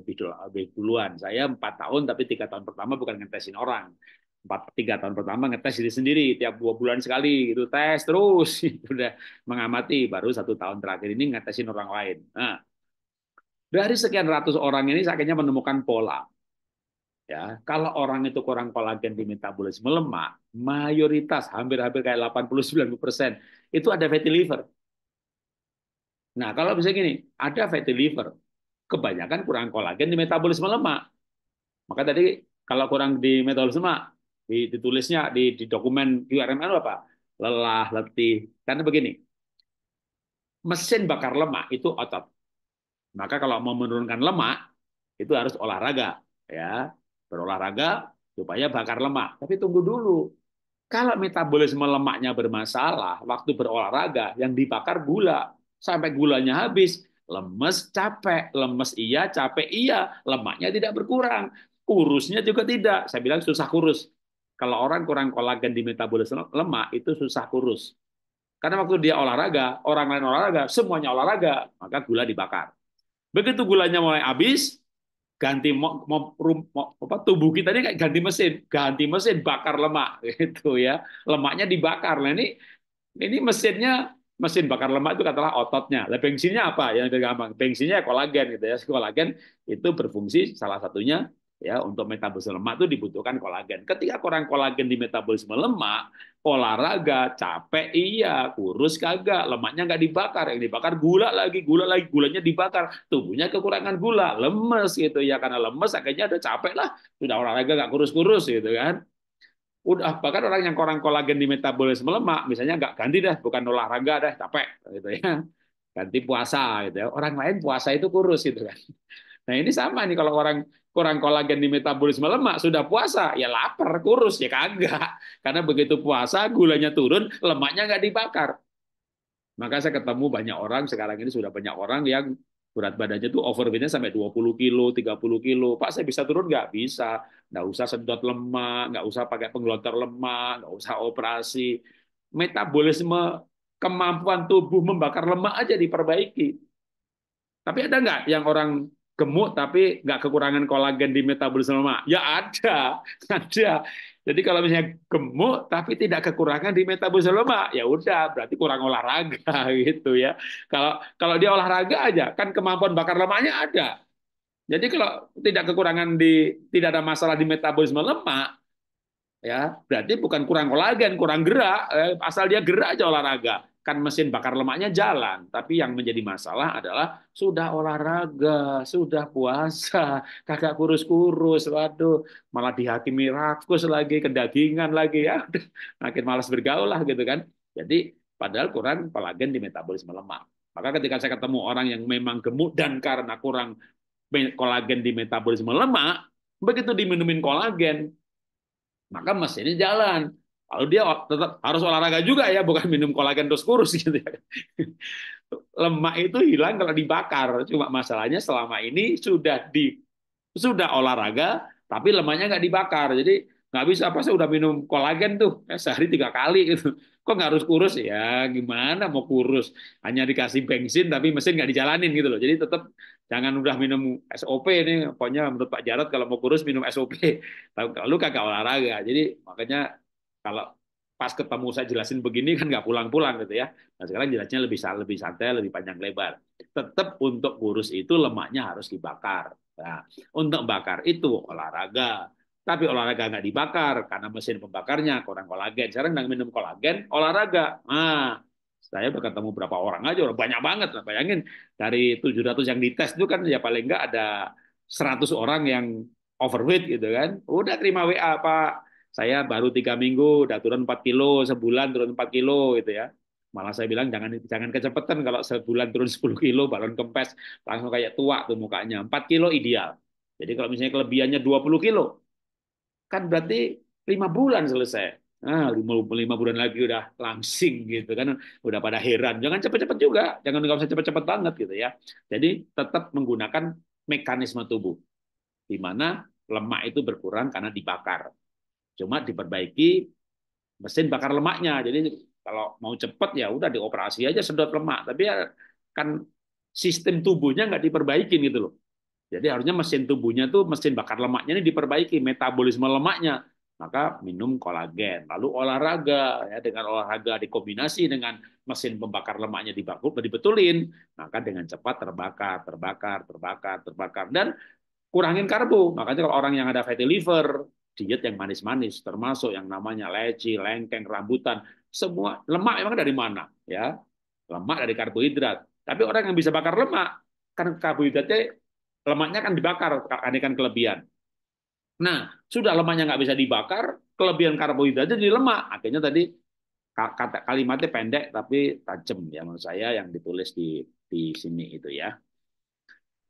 lebih duluan. Saya empat tahun tapi tiga tahun pertama bukan ngetesin orang empat tiga tahun pertama ngetes diri sendiri tiap dua bulan sekali gitu tes terus sudah mengamati baru satu tahun terakhir ini ngetesin orang lain nah, dari sekian ratus orang ini akhirnya menemukan pola ya kalau orang itu kurang kolagen di metabolisme lemak mayoritas hampir-hampir kayak 89 persen itu ada fatty liver nah kalau bisa gini ada fatty liver kebanyakan kurang kolagen di metabolisme lemak maka tadi kalau kurang di metabolisme ditulisnya di, di dokumen URMN apa? Lelah, letih. Karena begini, mesin bakar lemak itu otot. Maka kalau mau menurunkan lemak, itu harus olahraga. ya Berolahraga supaya bakar lemak. Tapi tunggu dulu. Kalau metabolisme lemaknya bermasalah, waktu berolahraga, yang dibakar gula. Sampai gulanya habis, lemes capek, lemes iya, capek iya, lemaknya tidak berkurang kurusnya juga tidak. Saya bilang susah kurus. Kalau orang kurang kolagen di metabolisme lemak itu susah kurus. Karena waktu dia olahraga, orang lain olahraga, semuanya olahraga, maka gula dibakar. Begitu gulanya mulai habis, ganti apa, tubuh kita ini kayak ganti mesin, ganti mesin bakar lemak gitu ya. Lemaknya dibakar. Nah ini ini mesinnya mesin bakar lemak itu katalah ototnya. Lah bensinnya apa? Yang gampang. Bensinnya kolagen gitu ya. Kolagen itu berfungsi salah satunya ya untuk metabolisme lemak itu dibutuhkan kolagen. Ketika kurang kolagen di metabolisme lemak, olahraga capek iya, kurus kagak, lemaknya nggak dibakar, yang dibakar gula lagi, gula lagi, gulanya dibakar, tubuhnya kekurangan gula, lemes gitu ya karena lemes akhirnya ada capek lah, sudah olahraga nggak kurus-kurus gitu kan. Udah bahkan orang yang kurang kolagen di metabolisme lemak, misalnya nggak ganti dah, bukan olahraga dah, capek gitu ya ganti puasa gitu ya. Orang lain puasa itu kurus gitu kan. Nah ini sama nih kalau orang kurang kolagen di metabolisme lemak sudah puasa ya lapar kurus ya kagak karena begitu puasa gulanya turun lemaknya nggak dibakar. Maka saya ketemu banyak orang sekarang ini sudah banyak orang yang berat badannya tuh overweightnya sampai 20 kilo, 30 kilo. Pak saya bisa turun nggak? Bisa. Nggak usah sedot lemak, nggak usah pakai penggelontor lemak, nggak usah operasi. Metabolisme kemampuan tubuh membakar lemak aja diperbaiki. Tapi ada nggak yang orang gemuk tapi nggak kekurangan kolagen di metabolisme lemak. Ya ada, ada. Jadi kalau misalnya gemuk tapi tidak kekurangan di metabolisme lemak, ya udah berarti kurang olahraga gitu ya. Kalau kalau dia olahraga aja kan kemampuan bakar lemaknya ada. Jadi kalau tidak kekurangan di tidak ada masalah di metabolisme lemak, ya berarti bukan kurang kolagen, kurang gerak, eh, asal dia gerak aja olahraga kan mesin bakar lemaknya jalan, tapi yang menjadi masalah adalah sudah olahraga, sudah puasa, kagak kurus-kurus, waduh, malah dihakimi rakus lagi, kedagingan lagi ya, makin malas bergaul lah gitu kan. Jadi padahal kurang kolagen di metabolisme lemak. Maka ketika saya ketemu orang yang memang gemuk dan karena kurang kolagen di metabolisme lemak, begitu diminumin kolagen, maka mesinnya jalan Lalu dia tetap harus olahraga juga ya, bukan minum kolagen terus kurus gitu ya. Lemak itu hilang kalau dibakar. Cuma masalahnya selama ini sudah di sudah olahraga, tapi lemaknya nggak dibakar. Jadi nggak bisa apa sih? udah minum kolagen tuh ya, sehari tiga kali gitu. Kok nggak harus kurus ya? Gimana mau kurus? Hanya dikasih bensin tapi mesin nggak dijalanin gitu loh. Jadi tetap jangan udah minum SOP ini pokoknya menurut Pak Jarot kalau mau kurus minum SOP lalu kagak olahraga jadi makanya kalau pas ketemu saya jelasin begini kan nggak pulang-pulang gitu ya. Nah sekarang jelasnya lebih lebih santai, lebih panjang lebar. Tetap untuk kurus itu lemaknya harus dibakar. Nah, untuk bakar itu olahraga. Tapi olahraga nggak dibakar karena mesin pembakarnya kurang kolagen. Sekarang nggak minum kolagen, olahraga. Nah, saya ketemu berapa orang aja, orang banyak banget. Lah. Bayangin dari 700 yang dites itu kan ya paling nggak ada 100 orang yang overweight gitu kan. Udah terima WA Pak saya baru tiga minggu udah turun 4 kilo, sebulan turun 4 kilo gitu ya. Malah saya bilang jangan jangan kecepatan kalau sebulan turun 10 kilo balon kempes langsung kayak tua tuh mukanya. 4 kilo ideal. Jadi kalau misalnya kelebihannya 20 kilo kan berarti lima bulan selesai. Ah, lima, lima bulan lagi udah langsing gitu kan, udah pada heran. Jangan cepet-cepet juga, jangan nggak usah cepet-cepet banget gitu ya. Jadi tetap menggunakan mekanisme tubuh, di mana lemak itu berkurang karena dibakar. Cuma diperbaiki mesin bakar lemaknya. Jadi kalau mau cepat ya udah dioperasi aja sedot lemak. Tapi ya kan sistem tubuhnya nggak diperbaiki gitu loh. Jadi harusnya mesin tubuhnya tuh mesin bakar lemaknya ini diperbaiki metabolisme lemaknya. Maka minum kolagen, lalu olahraga ya dengan olahraga dikombinasi dengan mesin pembakar lemaknya dibakul, dibetulin, maka dengan cepat terbakar, terbakar, terbakar, terbakar dan kurangin karbo. Makanya kalau orang yang ada fatty liver, diet yang manis-manis, termasuk yang namanya leci, lengkeng, rambutan, semua lemak memang dari mana? Ya, lemak dari karbohidrat. Tapi orang yang bisa bakar lemak, kan karbohidratnya lemaknya kan dibakar, aneka kelebihan. Nah, sudah lemaknya nggak bisa dibakar, kelebihan karbohidratnya jadi lemak. Akhirnya tadi kata kalimatnya pendek tapi tajam ya menurut saya yang ditulis di di sini itu ya.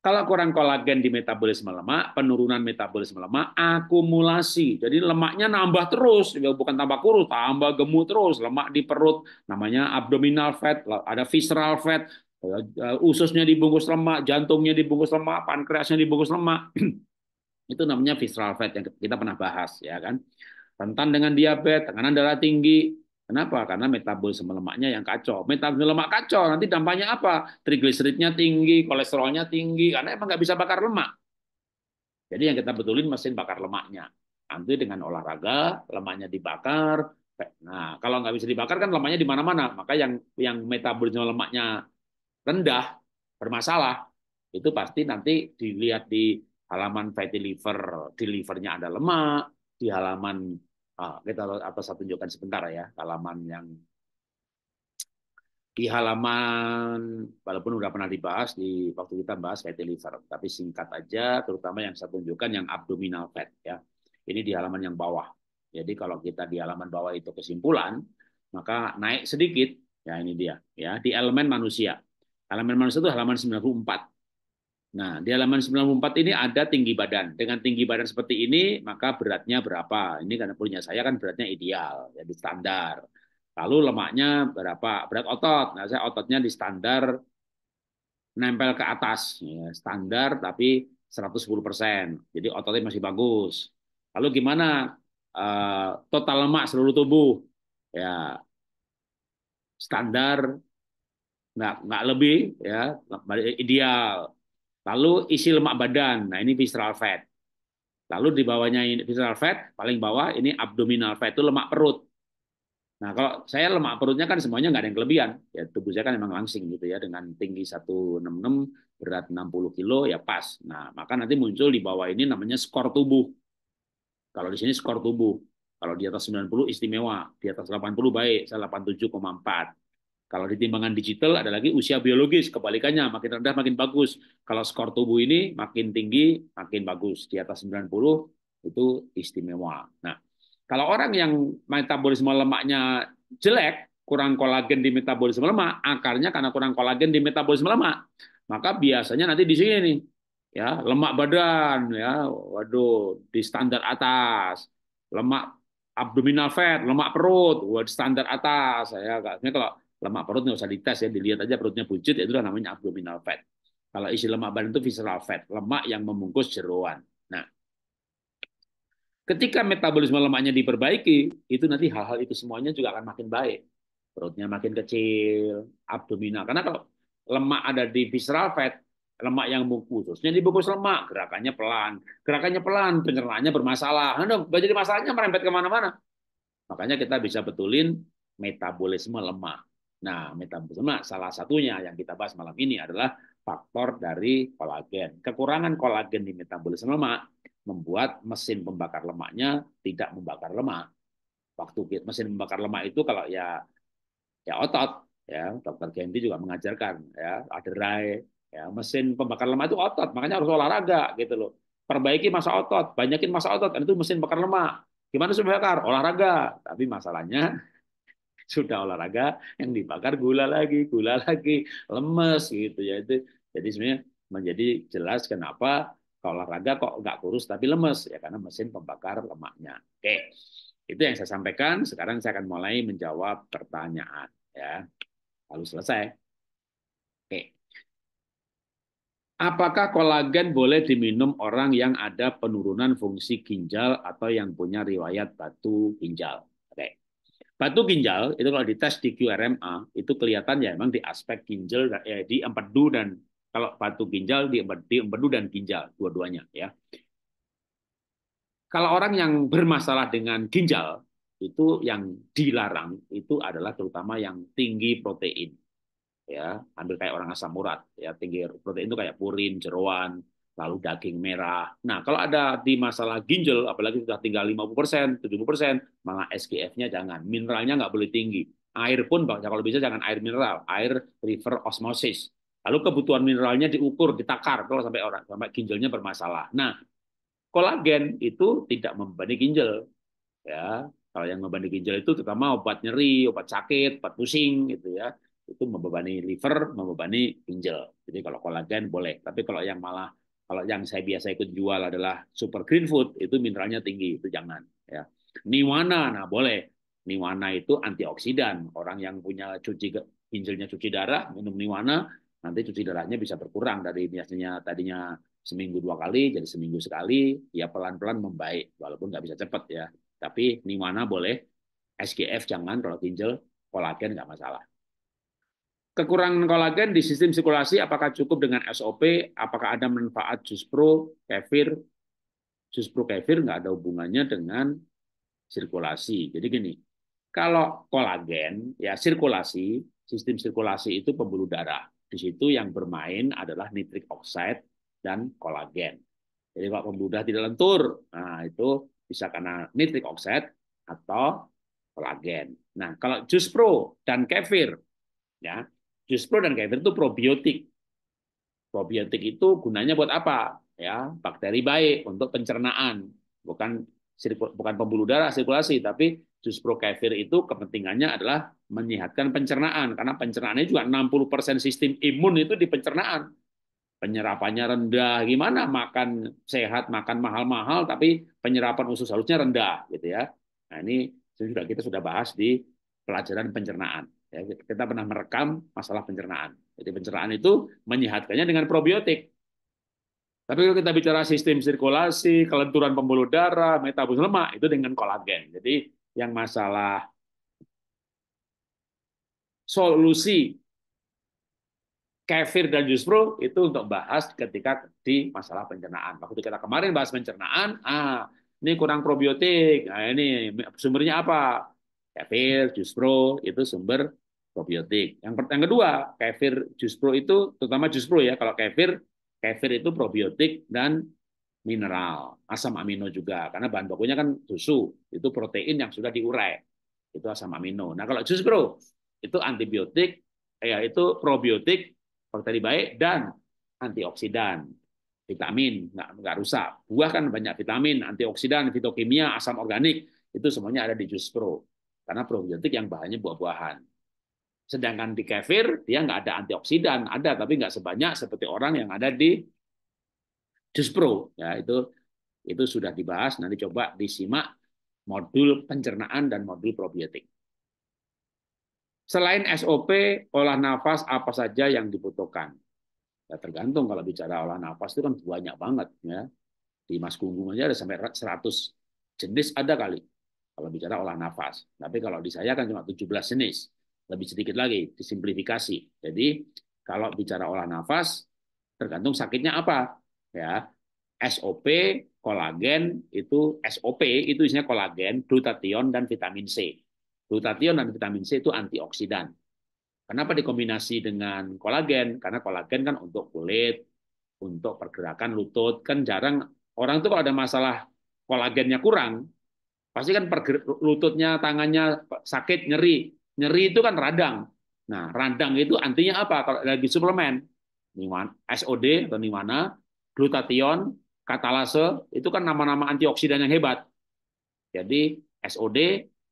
Kalau kurang kolagen di metabolisme lemak, penurunan metabolisme lemak, akumulasi. Jadi lemaknya nambah terus, ya, bukan tambah kurus, tambah gemuk terus. Lemak di perut, namanya abdominal fat, ada visceral fat, ya, ya, ususnya dibungkus lemak, jantungnya dibungkus lemak, pankreasnya dibungkus lemak. Itu namanya visceral fat yang kita pernah bahas, ya kan? Rentan dengan diabetes, tekanan darah tinggi, Kenapa? Karena metabolisme lemaknya yang kacau. Metabolisme lemak kacau, nanti dampaknya apa? Trigliseridnya tinggi, kolesterolnya tinggi, karena emang nggak bisa bakar lemak. Jadi yang kita betulin mesin bakar lemaknya. Nanti dengan olahraga, lemaknya dibakar. Nah, kalau nggak bisa dibakar kan lemaknya di mana-mana. Maka yang yang metabolisme lemaknya rendah, bermasalah, itu pasti nanti dilihat di halaman fatty liver. Di livernya ada lemak, di halaman Ah, kita atau saya tunjukkan sebentar ya halaman yang di halaman walaupun sudah pernah dibahas di waktu kita bahas fatty liver, tapi singkat aja terutama yang saya tunjukkan yang abdominal fat ya. Ini di halaman yang bawah. Jadi kalau kita di halaman bawah itu kesimpulan, maka naik sedikit. Ya ini dia ya di elemen manusia. Elemen manusia itu halaman 94. Nah, di halaman 94 ini ada tinggi badan. Dengan tinggi badan seperti ini, maka beratnya berapa? Ini karena punya saya kan beratnya ideal, jadi ya, standar. Lalu lemaknya berapa? Berat otot. Nah, saya ototnya di standar nempel ke atas. Ya, standar tapi 110%. Jadi ototnya masih bagus. Lalu gimana uh, total lemak seluruh tubuh? Ya, standar nggak nggak lebih ya ideal Lalu isi lemak badan. Nah, ini visceral fat. Lalu di bawahnya ini visceral fat, paling bawah ini abdominal fat itu lemak perut. Nah, kalau saya lemak perutnya kan semuanya nggak ada yang kelebihan. Ya, tubuh saya kan memang langsing gitu ya dengan tinggi 166, berat 60 kilo ya pas. Nah, maka nanti muncul di bawah ini namanya skor tubuh. Kalau di sini skor tubuh. Kalau di atas 90 istimewa, di atas 80 baik, saya 87,4. Kalau di timbangan digital ada lagi usia biologis, kebalikannya makin rendah makin bagus. Kalau skor tubuh ini makin tinggi makin bagus, di atas 90 itu istimewa. Nah, kalau orang yang metabolisme lemaknya jelek, kurang kolagen di metabolisme lemak, akarnya karena kurang kolagen di metabolisme lemak, maka biasanya nanti di sini nih, ya lemak badan, ya, waduh, di standar atas, lemak abdominal fat, lemak perut, waduh standar atas, ya, kalau lemak perut nggak usah dites ya, dilihat aja perutnya buncit, ya itu namanya abdominal fat. Kalau isi lemak badan itu visceral fat, lemak yang membungkus jeroan. Nah, ketika metabolisme lemaknya diperbaiki, itu nanti hal-hal itu semuanya juga akan makin baik. Perutnya makin kecil, abdominal. Karena kalau lemak ada di visceral fat, lemak yang bungkus, khususnya dibungkus lemak, gerakannya pelan, gerakannya pelan, pencernaannya bermasalah. Nah, jadi masalahnya merempet kemana-mana. Makanya kita bisa betulin metabolisme lemak. Nah, metabolisme salah satunya yang kita bahas malam ini adalah faktor dari kolagen. Kekurangan kolagen di metabolisme lemak membuat mesin pembakar lemaknya tidak membakar lemak. Waktu mesin pembakar lemak itu kalau ya ya otot ya dokter Gendi juga mengajarkan ya aderai, ya mesin pembakar lemak itu otot makanya harus olahraga gitu loh perbaiki masa otot banyakin masa otot dan itu mesin bakar lemak gimana supaya bakar olahraga tapi masalahnya sudah olahraga yang dibakar gula lagi, gula lagi, lemes gitu ya itu. Jadi sebenarnya menjadi jelas kenapa kalau olahraga kok nggak kurus tapi lemes ya karena mesin pembakar lemaknya. Oke, itu yang saya sampaikan. Sekarang saya akan mulai menjawab pertanyaan ya. Lalu selesai. Oke. Apakah kolagen boleh diminum orang yang ada penurunan fungsi ginjal atau yang punya riwayat batu ginjal? Batu ginjal itu kalau dites di QRMA itu kelihatan ya memang di aspek ginjal eh, di empedu dan kalau batu ginjal di, di empedu dan ginjal dua-duanya ya. Kalau orang yang bermasalah dengan ginjal itu yang dilarang itu adalah terutama yang tinggi protein ya ambil kayak orang asam urat ya tinggi protein itu kayak purin jeroan lalu daging merah. Nah, kalau ada di masalah ginjal, apalagi sudah tinggal 50%, 70%, malah SGF-nya jangan. Mineralnya nggak boleh tinggi. Air pun, kalau bisa jangan air mineral, air river osmosis. Lalu kebutuhan mineralnya diukur, ditakar, kalau sampai orang sampai ginjalnya bermasalah. Nah, kolagen itu tidak membebani ginjal. Ya, kalau yang membebani ginjal itu terutama obat nyeri, obat sakit, obat pusing gitu ya. Itu membebani liver, membebani ginjal. Jadi kalau kolagen boleh, tapi kalau yang malah kalau yang saya biasa ikut jual adalah super green food, itu mineralnya tinggi, itu jangan. Ya. Niwana, nah boleh. Niwana itu antioksidan. Orang yang punya cuci ginjalnya cuci darah, minum niwana, nanti cuci darahnya bisa berkurang dari biasanya tadinya seminggu dua kali, jadi seminggu sekali, ya pelan-pelan membaik. Walaupun nggak bisa cepat ya. Tapi niwana boleh, SGF jangan kalau ginjal, kolagen nggak masalah. Kekurangan kolagen di sistem sirkulasi apakah cukup dengan SOP? Apakah ada manfaat jus pro, kefir? Jus pro kefir nggak ada hubungannya dengan sirkulasi. Jadi gini, kalau kolagen, ya sirkulasi, sistem sirkulasi itu pembuluh darah. Di situ yang bermain adalah nitrik oxide dan kolagen. Jadi kalau pembuluh darah tidak lentur, nah itu bisa karena nitrik oxide atau kolagen. Nah, kalau jus pro dan kefir, ya Juspro dan kefir itu probiotik. Probiotik itu gunanya buat apa? Ya, bakteri baik untuk pencernaan, bukan bukan pembuluh darah sirkulasi, tapi jus pro kefir itu kepentingannya adalah menyehatkan pencernaan karena pencernaannya juga 60% sistem imun itu di pencernaan. Penyerapannya rendah, gimana makan sehat, makan mahal-mahal tapi penyerapan usus halusnya rendah gitu ya. Nah, ini sudah kita sudah bahas di pelajaran pencernaan. Ya, kita pernah merekam masalah pencernaan. Jadi pencernaan itu menyehatkannya dengan probiotik. Tapi kalau kita bicara sistem sirkulasi, kelenturan pembuluh darah, metabolisme lemak, itu dengan kolagen. Jadi yang masalah solusi kefir dan jus pro itu untuk bahas ketika di masalah pencernaan. Waktu kita kemarin bahas pencernaan, ah ini kurang probiotik, nah ini sumbernya apa? Kefir, jus pro itu sumber probiotik. Yang, pertama kedua, kefir jus pro itu terutama jus pro ya. Kalau kefir, kefir itu probiotik dan mineral, asam amino juga. Karena bahan bakunya kan susu, itu protein yang sudah diurai. Itu asam amino. Nah, kalau jus pro itu antibiotik, eh, ya itu probiotik, bakteri baik dan antioksidan, vitamin, nggak, nggak rusak. Buah kan banyak vitamin, antioksidan, fitokimia, asam organik, itu semuanya ada di jus pro. Karena probiotik yang bahannya buah-buahan. Sedangkan di kefir dia nggak ada antioksidan, ada tapi nggak sebanyak seperti orang yang ada di jus pro. Ya, itu itu sudah dibahas. Nanti coba disimak modul pencernaan dan modul probiotik. Selain SOP, olah nafas apa saja yang dibutuhkan? Ya tergantung kalau bicara olah nafas itu kan banyak banget ya. Di Mas Gunggung aja ada sampai 100 jenis ada kali kalau bicara olah nafas. Tapi kalau di saya kan cuma 17 jenis lebih sedikit lagi, disimplifikasi. Jadi kalau bicara olah nafas, tergantung sakitnya apa. ya SOP, kolagen, itu SOP, itu isinya kolagen, glutathione, dan vitamin C. Glutathione dan vitamin C itu antioksidan. Kenapa dikombinasi dengan kolagen? Karena kolagen kan untuk kulit, untuk pergerakan lutut. Kan jarang orang tuh kalau ada masalah kolagennya kurang, pasti kan lututnya, tangannya sakit, nyeri. Nyeri itu kan radang. Nah, radang itu artinya apa? Kalau lagi suplemen, SOD atau di mana glutathione, katalase, itu kan nama-nama antioksidan yang hebat. Jadi SOD,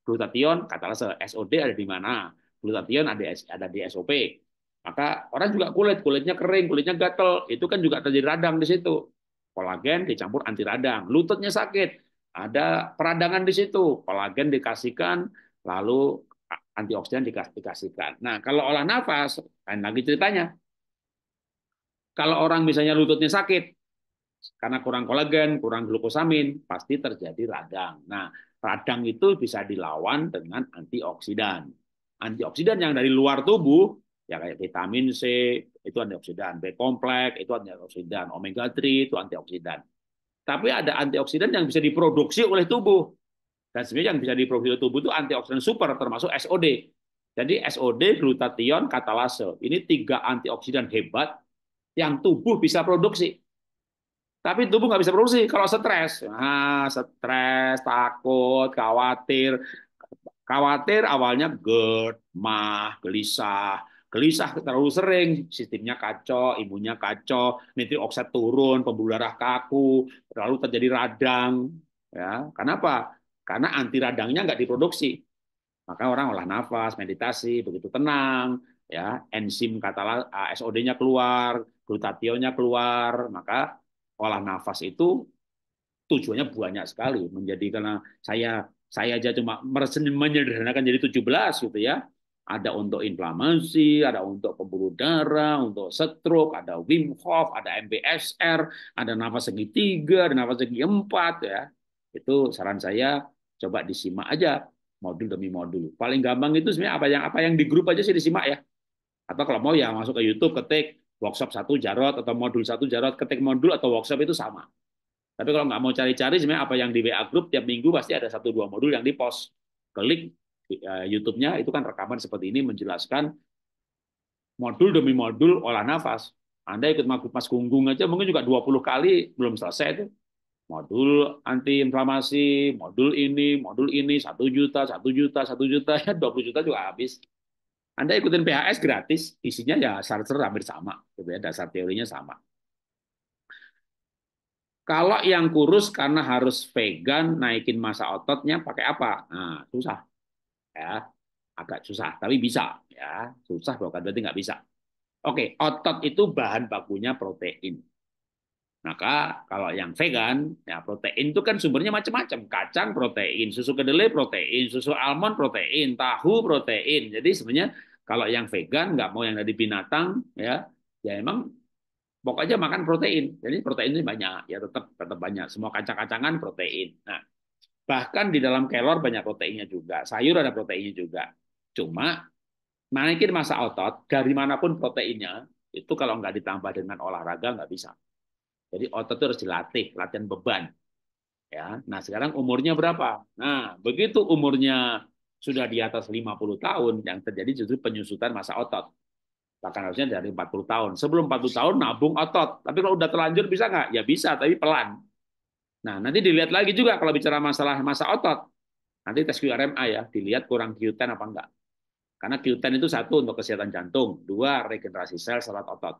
glutathione, katalase. SOD ada di mana? Glutathione ada ada di SOP. Maka orang juga kulit, kulitnya kering, kulitnya gatel, itu kan juga terjadi radang di situ. Kolagen dicampur anti radang, lututnya sakit, ada peradangan di situ, kolagen dikasihkan, lalu antioksidan dikasihkan. Nah, kalau olah nafas, lain lagi ceritanya. Kalau orang misalnya lututnya sakit, karena kurang kolagen, kurang glukosamin, pasti terjadi radang. Nah, radang itu bisa dilawan dengan antioksidan. Antioksidan yang dari luar tubuh, ya kayak vitamin C, itu antioksidan, B kompleks, itu antioksidan, omega 3, itu antioksidan. Tapi ada antioksidan yang bisa diproduksi oleh tubuh. Dan sebenarnya yang bisa diproduksi oleh tubuh itu antioksidan super termasuk SOD. Jadi SOD, glutathione, katalase. Ini tiga antioksidan hebat yang tubuh bisa produksi. Tapi tubuh nggak bisa produksi kalau stres. Nah, stres, takut, khawatir. Khawatir awalnya GERD, mah, gelisah. Gelisah terlalu sering, sistemnya kacau, imunnya kacau, nitrit oksida turun, pembuluh darah kaku, terlalu terjadi radang. Ya, kenapa? Karena anti radangnya nggak diproduksi. Maka orang olah nafas, meditasi, begitu tenang, ya enzim kata SOD-nya keluar, glutationnya keluar, maka olah nafas itu tujuannya banyak sekali menjadi karena saya saya aja cuma menyederhanakan jadi 17 gitu ya. Ada untuk inflamasi, ada untuk pembuluh darah, untuk stroke, ada Wim Hof, ada MBSR, ada nafas segitiga, ada nafas segi empat ya. Itu saran saya Coba disimak aja modul demi modul. Paling gampang itu sebenarnya apa yang apa yang di grup aja sih disimak ya. Atau kalau mau ya masuk ke YouTube ketik workshop satu Jarot atau modul satu Jarot ketik modul atau workshop itu sama. Tapi kalau nggak mau cari-cari sebenarnya apa yang di WA grup tiap minggu pasti ada satu dua modul yang di post. Klik eh, YouTube-nya itu kan rekaman seperti ini menjelaskan modul demi modul olah nafas. Anda ikut Mas Gunggung aja mungkin juga 20 kali belum selesai itu modul anti inflamasi, modul ini, modul ini, satu juta, satu juta, satu juta, ya puluh juta juga habis. Anda ikutin PHS gratis, isinya ya sarter hampir sama, gitu ya, dasar teorinya sama. Kalau yang kurus karena harus vegan, naikin masa ototnya pakai apa? Nah, susah. Ya, agak susah, tapi bisa. Ya, susah bukan berarti nggak bisa. Oke, otot itu bahan bakunya protein. Maka kalau yang vegan, ya protein itu kan sumbernya macam-macam. Kacang protein, susu kedelai protein, susu almond protein, tahu protein. Jadi sebenarnya kalau yang vegan nggak mau yang dari binatang, ya ya emang pokoknya makan protein. Jadi protein ini banyak, ya tetap tetap banyak. Semua kacang-kacangan protein. Nah, bahkan di dalam kelor banyak proteinnya juga. Sayur ada proteinnya juga. Cuma naikin masa otot dari manapun proteinnya itu kalau nggak ditambah dengan olahraga nggak bisa. Jadi otot itu harus dilatih, latihan beban. Ya. Nah, sekarang umurnya berapa? Nah, begitu umurnya sudah di atas 50 tahun, yang terjadi justru penyusutan masa otot. Bahkan harusnya dari 40 tahun. Sebelum 40 tahun nabung otot. Tapi kalau udah terlanjur bisa nggak? Ya bisa, tapi pelan. Nah, nanti dilihat lagi juga kalau bicara masalah masa otot. Nanti tes QRMA ya, dilihat kurang Q10 apa enggak. Karena Q10 itu satu untuk kesehatan jantung, dua regenerasi sel serat otot.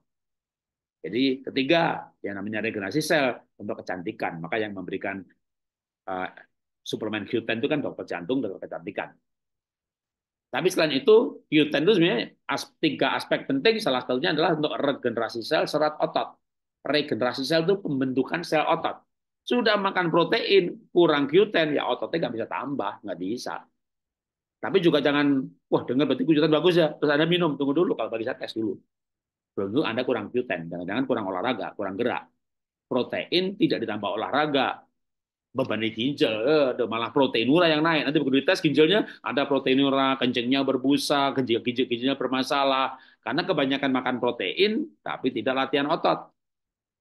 Jadi ketiga yang namanya regenerasi sel untuk kecantikan. Maka yang memberikan uh, eh, suplemen Q10 itu kan dokter jantung dan dokter kecantikan. Tapi selain itu Q10 itu sebenarnya tiga aspek penting. Salah satunya adalah untuk regenerasi sel serat otot. Regenerasi sel itu pembentukan sel otot. Sudah makan protein, kurang Q10, ya ototnya nggak bisa tambah, nggak bisa. Tapi juga jangan, wah dengar berarti q bagus ya, terus Anda minum. Tunggu dulu, kalau bagi saya tes dulu belum tentu Anda kurang gluten, jangan-jangan kurang olahraga, kurang gerak. Protein tidak ditambah olahraga, beban di ginjal, eh, malah proteinura yang naik. Nanti begitu dites ginjalnya ada proteinura, kencingnya berbusa, ginjal ginjal ginjalnya bermasalah. Karena kebanyakan makan protein tapi tidak latihan otot.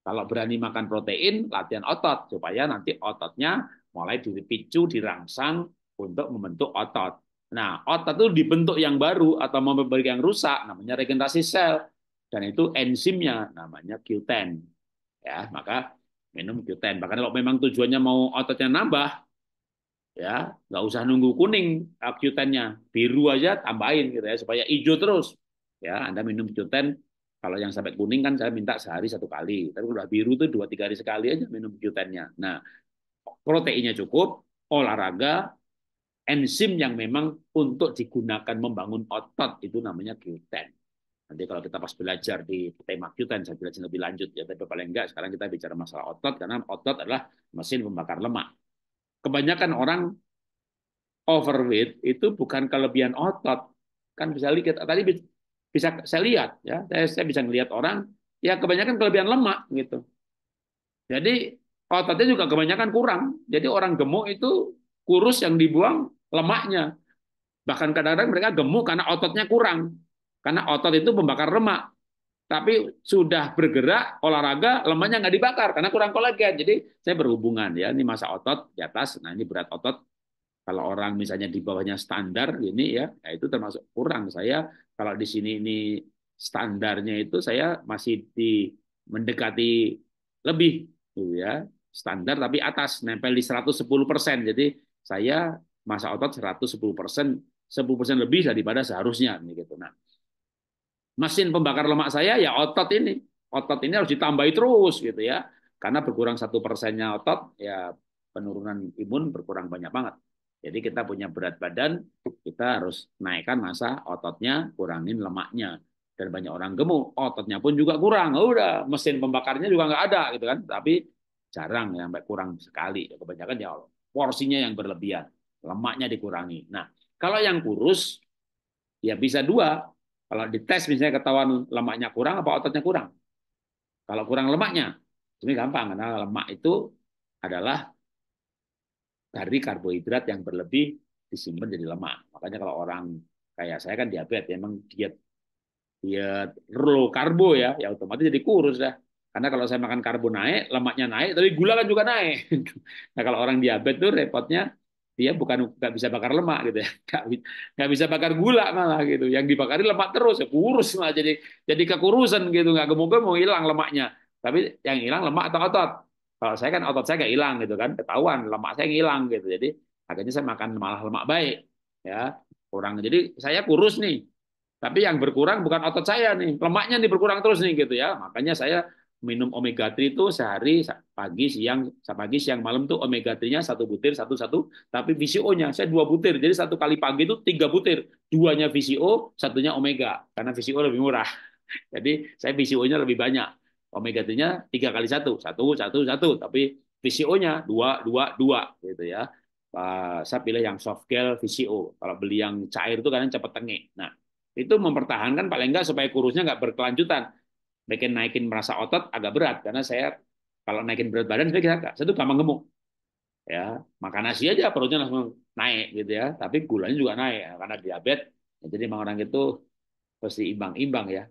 Kalau berani makan protein, latihan otot supaya nanti ototnya mulai dipicu, dirangsang untuk membentuk otot. Nah, otot itu dibentuk yang baru atau memperbaiki yang rusak, namanya regenerasi sel dan itu enzimnya namanya Q10. Ya, maka minum Q10. Bahkan kalau memang tujuannya mau ototnya nambah, ya nggak usah nunggu kuning ah, Q10-nya, biru aja tambahin gitu ya supaya hijau terus. Ya, Anda minum Q10. Kalau yang sampai kuning kan saya minta sehari satu kali. Tapi kalau biru tuh dua tiga hari sekali aja minum Q10-nya. Nah, proteinnya cukup, olahraga, enzim yang memang untuk digunakan membangun otot itu namanya Q10. Nanti kalau kita pas belajar di tema Q10 kan, saya jelasin lebih lanjut ya, tapi paling enggak sekarang kita bicara masalah otot karena otot adalah mesin pembakar lemak. Kebanyakan orang overweight itu bukan kelebihan otot, kan bisa lihat tadi bisa saya lihat ya, saya, saya bisa ngelihat orang ya kebanyakan kelebihan lemak gitu. Jadi ototnya juga kebanyakan kurang. Jadi orang gemuk itu kurus yang dibuang lemaknya. Bahkan kadang-kadang mereka gemuk karena ototnya kurang karena otot itu pembakar lemak. Tapi sudah bergerak, olahraga, lemaknya nggak dibakar karena kurang kolagen. Jadi saya berhubungan ya, ini masa otot di atas, nah ini berat otot. Kalau orang misalnya di bawahnya standar ini ya, ya itu termasuk kurang. Saya kalau di sini ini standarnya itu saya masih di mendekati lebih tuh ya standar tapi atas nempel di 110 persen jadi saya masa otot 110 persen 10 persen lebih daripada seharusnya gitu nah mesin pembakar lemak saya ya otot ini. Otot ini harus ditambahi terus gitu ya. Karena berkurang satu persennya otot, ya penurunan imun berkurang banyak banget. Jadi kita punya berat badan, kita harus naikkan masa ototnya, kurangin lemaknya. Dan banyak orang gemuk, ototnya pun juga kurang. Oh, udah, mesin pembakarnya juga nggak ada gitu kan. Tapi jarang ya, sampai kurang sekali. Ya, kebanyakan ya allah porsinya yang berlebihan, lemaknya dikurangi. Nah, kalau yang kurus ya bisa dua, kalau dites misalnya ketahuan lemaknya kurang apa ototnya kurang. Kalau kurang lemaknya, ini gampang karena lemak itu adalah dari karbohidrat yang berlebih disimpan jadi lemak. Makanya kalau orang kayak saya kan diabetes, ya, emang diet diet low karbo ya, ya otomatis jadi kurus dah. Karena kalau saya makan karbo naik, lemaknya naik, tapi gula kan juga naik. nah kalau orang diabetes tuh repotnya dia bukan nggak bisa bakar lemak gitu ya nggak bisa bakar gula malah gitu yang dibakari lemak terus ya kurus malah jadi jadi kekurusan gitu nggak gemuk mau hilang lemaknya tapi yang hilang lemak atau otot kalau saya kan otot saya nggak hilang gitu kan ketahuan lemak saya hilang gitu jadi akhirnya saya makan malah lemak baik ya kurang jadi saya kurus nih tapi yang berkurang bukan otot saya nih lemaknya nih berkurang terus nih gitu ya makanya saya minum omega 3 itu sehari pagi siang pagi siang malam tuh omega 3-nya satu butir satu satu tapi VCO-nya saya dua butir jadi satu kali pagi itu tiga butir duanya VCO satunya omega karena VCO lebih murah jadi saya VCO-nya lebih banyak omega 3-nya tiga kali satu satu satu satu tapi VCO-nya dua dua dua gitu ya ah, saya pilih yang soft gel VCO kalau beli yang cair itu kadang cepat tengik nah itu mempertahankan paling enggak supaya kurusnya nggak berkelanjutan bikin naikin merasa otot agak berat karena saya kalau naikin berat badan saya kira saya tuh gampang gemuk. Ya, makan nasi aja perutnya langsung naik gitu ya, tapi gulanya juga naik ya, karena diabetes. Ya, jadi memang orang itu pasti imbang-imbang ya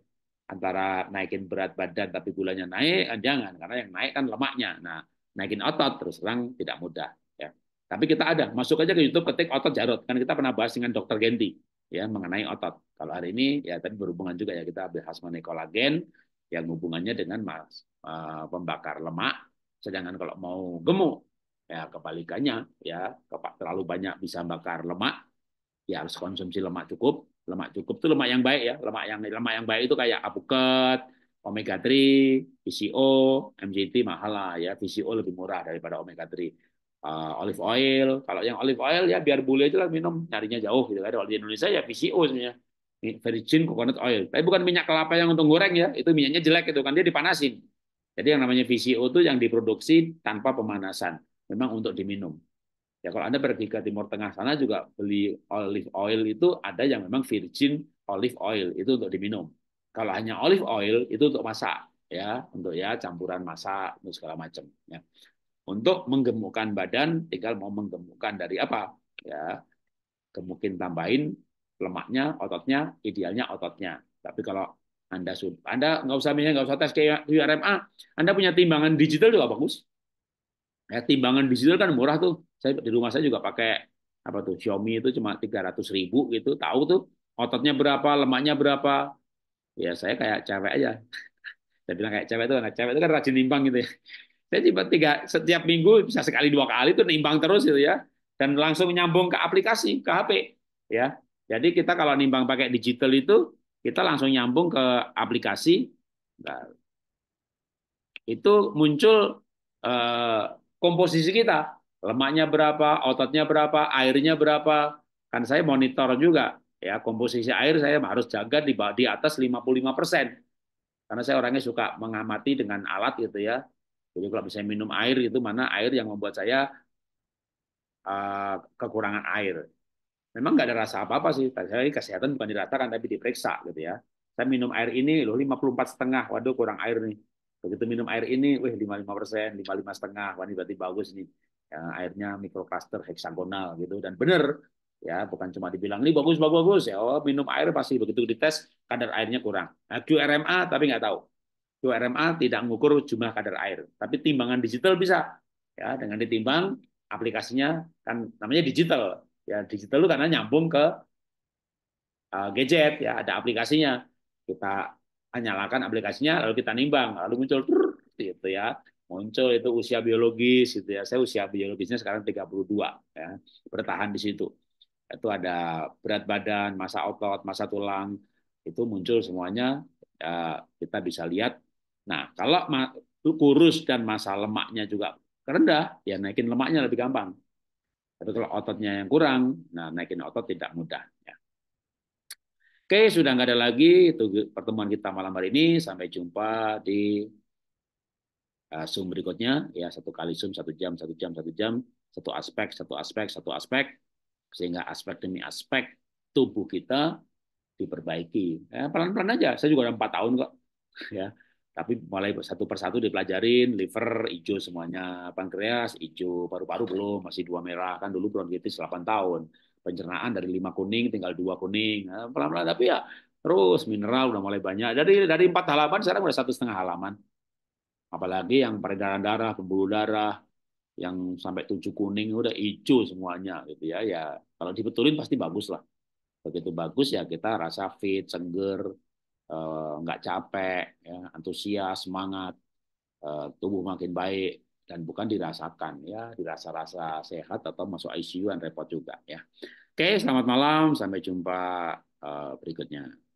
antara naikin berat badan tapi gulanya naik eh, jangan karena yang naik kan lemaknya. Nah, naikin otot terus terang tidak mudah ya. Tapi kita ada, masuk aja ke YouTube ketik otot Jarot kan kita pernah bahas dengan Dokter Genti ya mengenai otot. Kalau hari ini ya tadi berhubungan juga ya kita bahas mengenai kolagen yang hubungannya dengan mas, eh, pembakar lemak. Sedangkan kalau mau gemuk, ya kebalikannya ya terlalu banyak bisa bakar lemak, ya harus konsumsi lemak cukup. Lemak cukup itu lemak yang baik ya, lemak yang lemak yang baik itu kayak apuket, omega 3, VCO, MCT mahal lah ya, VCO lebih murah daripada omega 3 uh, eh, olive oil. Kalau yang olive oil ya biar bule aja lah minum, carinya jauh gitu kan. Kalau di Indonesia ya VCO sebenarnya virgin coconut oil. Tapi bukan minyak kelapa yang untuk goreng ya, itu minyaknya jelek itu kan dia dipanasin. Jadi yang namanya VCO itu yang diproduksi tanpa pemanasan, memang untuk diminum. Ya kalau Anda pergi ke Timur Tengah sana juga beli olive oil itu ada yang memang virgin olive oil itu untuk diminum. Kalau hanya olive oil itu untuk masak ya, untuk ya campuran masak untuk segala macam ya. Untuk menggemukkan badan tinggal mau menggemukkan dari apa? Ya. Kemungkinan tambahin lemaknya, ototnya, idealnya ototnya. Tapi kalau Anda Anda nggak usah misalnya nggak usah tes kayak URMa. Anda punya timbangan digital juga bagus. Ya, timbangan digital kan murah tuh. Saya di rumah saya juga pakai apa tuh Xiaomi itu cuma 300 ribu gitu. Tahu tuh ototnya berapa, lemaknya berapa. Ya saya kayak cewek aja. saya bilang kayak cewek itu karena cewek itu kan rajin nimbang gitu ya. Saya tiba tiga setiap minggu bisa sekali dua kali tuh nimbang terus gitu ya dan langsung nyambung ke aplikasi ke HP ya jadi kita kalau nimbang pakai digital itu kita langsung nyambung ke aplikasi. Nah, itu muncul eh, komposisi kita, lemaknya berapa, ototnya berapa, airnya berapa. Kan saya monitor juga ya komposisi air saya harus jaga di di atas 55%. Karena saya orangnya suka mengamati dengan alat gitu ya. Jadi kalau bisa minum air itu mana air yang membuat saya uh, kekurangan air memang nggak ada rasa apa-apa sih. Tadi kesehatan bukan diratakan tapi diperiksa gitu ya. Saya minum air ini loh lima puluh empat setengah, waduh kurang air nih. Begitu minum air ini, wih lima persen, lima lima setengah, wah ini berarti bagus nih. Ya, airnya mikrokluster heksagonal gitu dan benar ya bukan cuma dibilang ini bagus bagus bagus ya oh, minum air pasti begitu dites kadar airnya kurang nah, QRMA tapi nggak tahu QRMA tidak mengukur jumlah kadar air tapi timbangan digital bisa ya dengan ditimbang aplikasinya kan namanya digital Ya digital itu karena nyambung ke eh, gadget ya ada aplikasinya. Kita nyalakan aplikasinya lalu kita nimbang lalu muncul gitu ya. Muncul itu usia biologis gitu ya. Saya usia biologisnya sekarang 32 ya. Bertahan di situ. Itu ada berat badan, masa otot, masa tulang itu muncul semuanya ya, kita bisa lihat. Nah, kalau kurus dan masa lemaknya juga rendah, ya naikin lemaknya lebih gampang. Tapi kalau ototnya yang kurang, nah naikin otot tidak mudah. Ya. Oke, sudah nggak ada lagi. Itu pertemuan kita malam hari ini. Sampai jumpa di uh, Zoom berikutnya. Ya, satu kali Zoom, satu jam, satu jam, satu jam. Satu aspek, satu aspek, satu aspek. Sehingga aspek demi aspek tubuh kita diperbaiki. Ya, pelan-pelan ya, aja. Saya juga ada 4 tahun kok. Ya tapi mulai satu persatu dipelajarin, liver hijau semuanya, pankreas hijau, paru-paru belum, masih dua merah. Kan dulu bronkitis 8 tahun. Pencernaan dari lima kuning tinggal dua kuning. Nah, pelan-pelan tapi ya terus mineral udah mulai banyak. Dari dari empat halaman sekarang udah satu setengah halaman. Apalagi yang peredaran darah, pembuluh darah, yang sampai tujuh kuning udah hijau semuanya gitu ya. Ya kalau dibetulin pasti bagus lah. Begitu bagus ya kita rasa fit, seger, Eh, nggak capek, ya, antusias, semangat, eh, tubuh makin baik dan bukan dirasakan ya, dirasa-rasa sehat atau masuk ICU dan repot juga ya. Oke, selamat malam, sampai jumpa eh, berikutnya.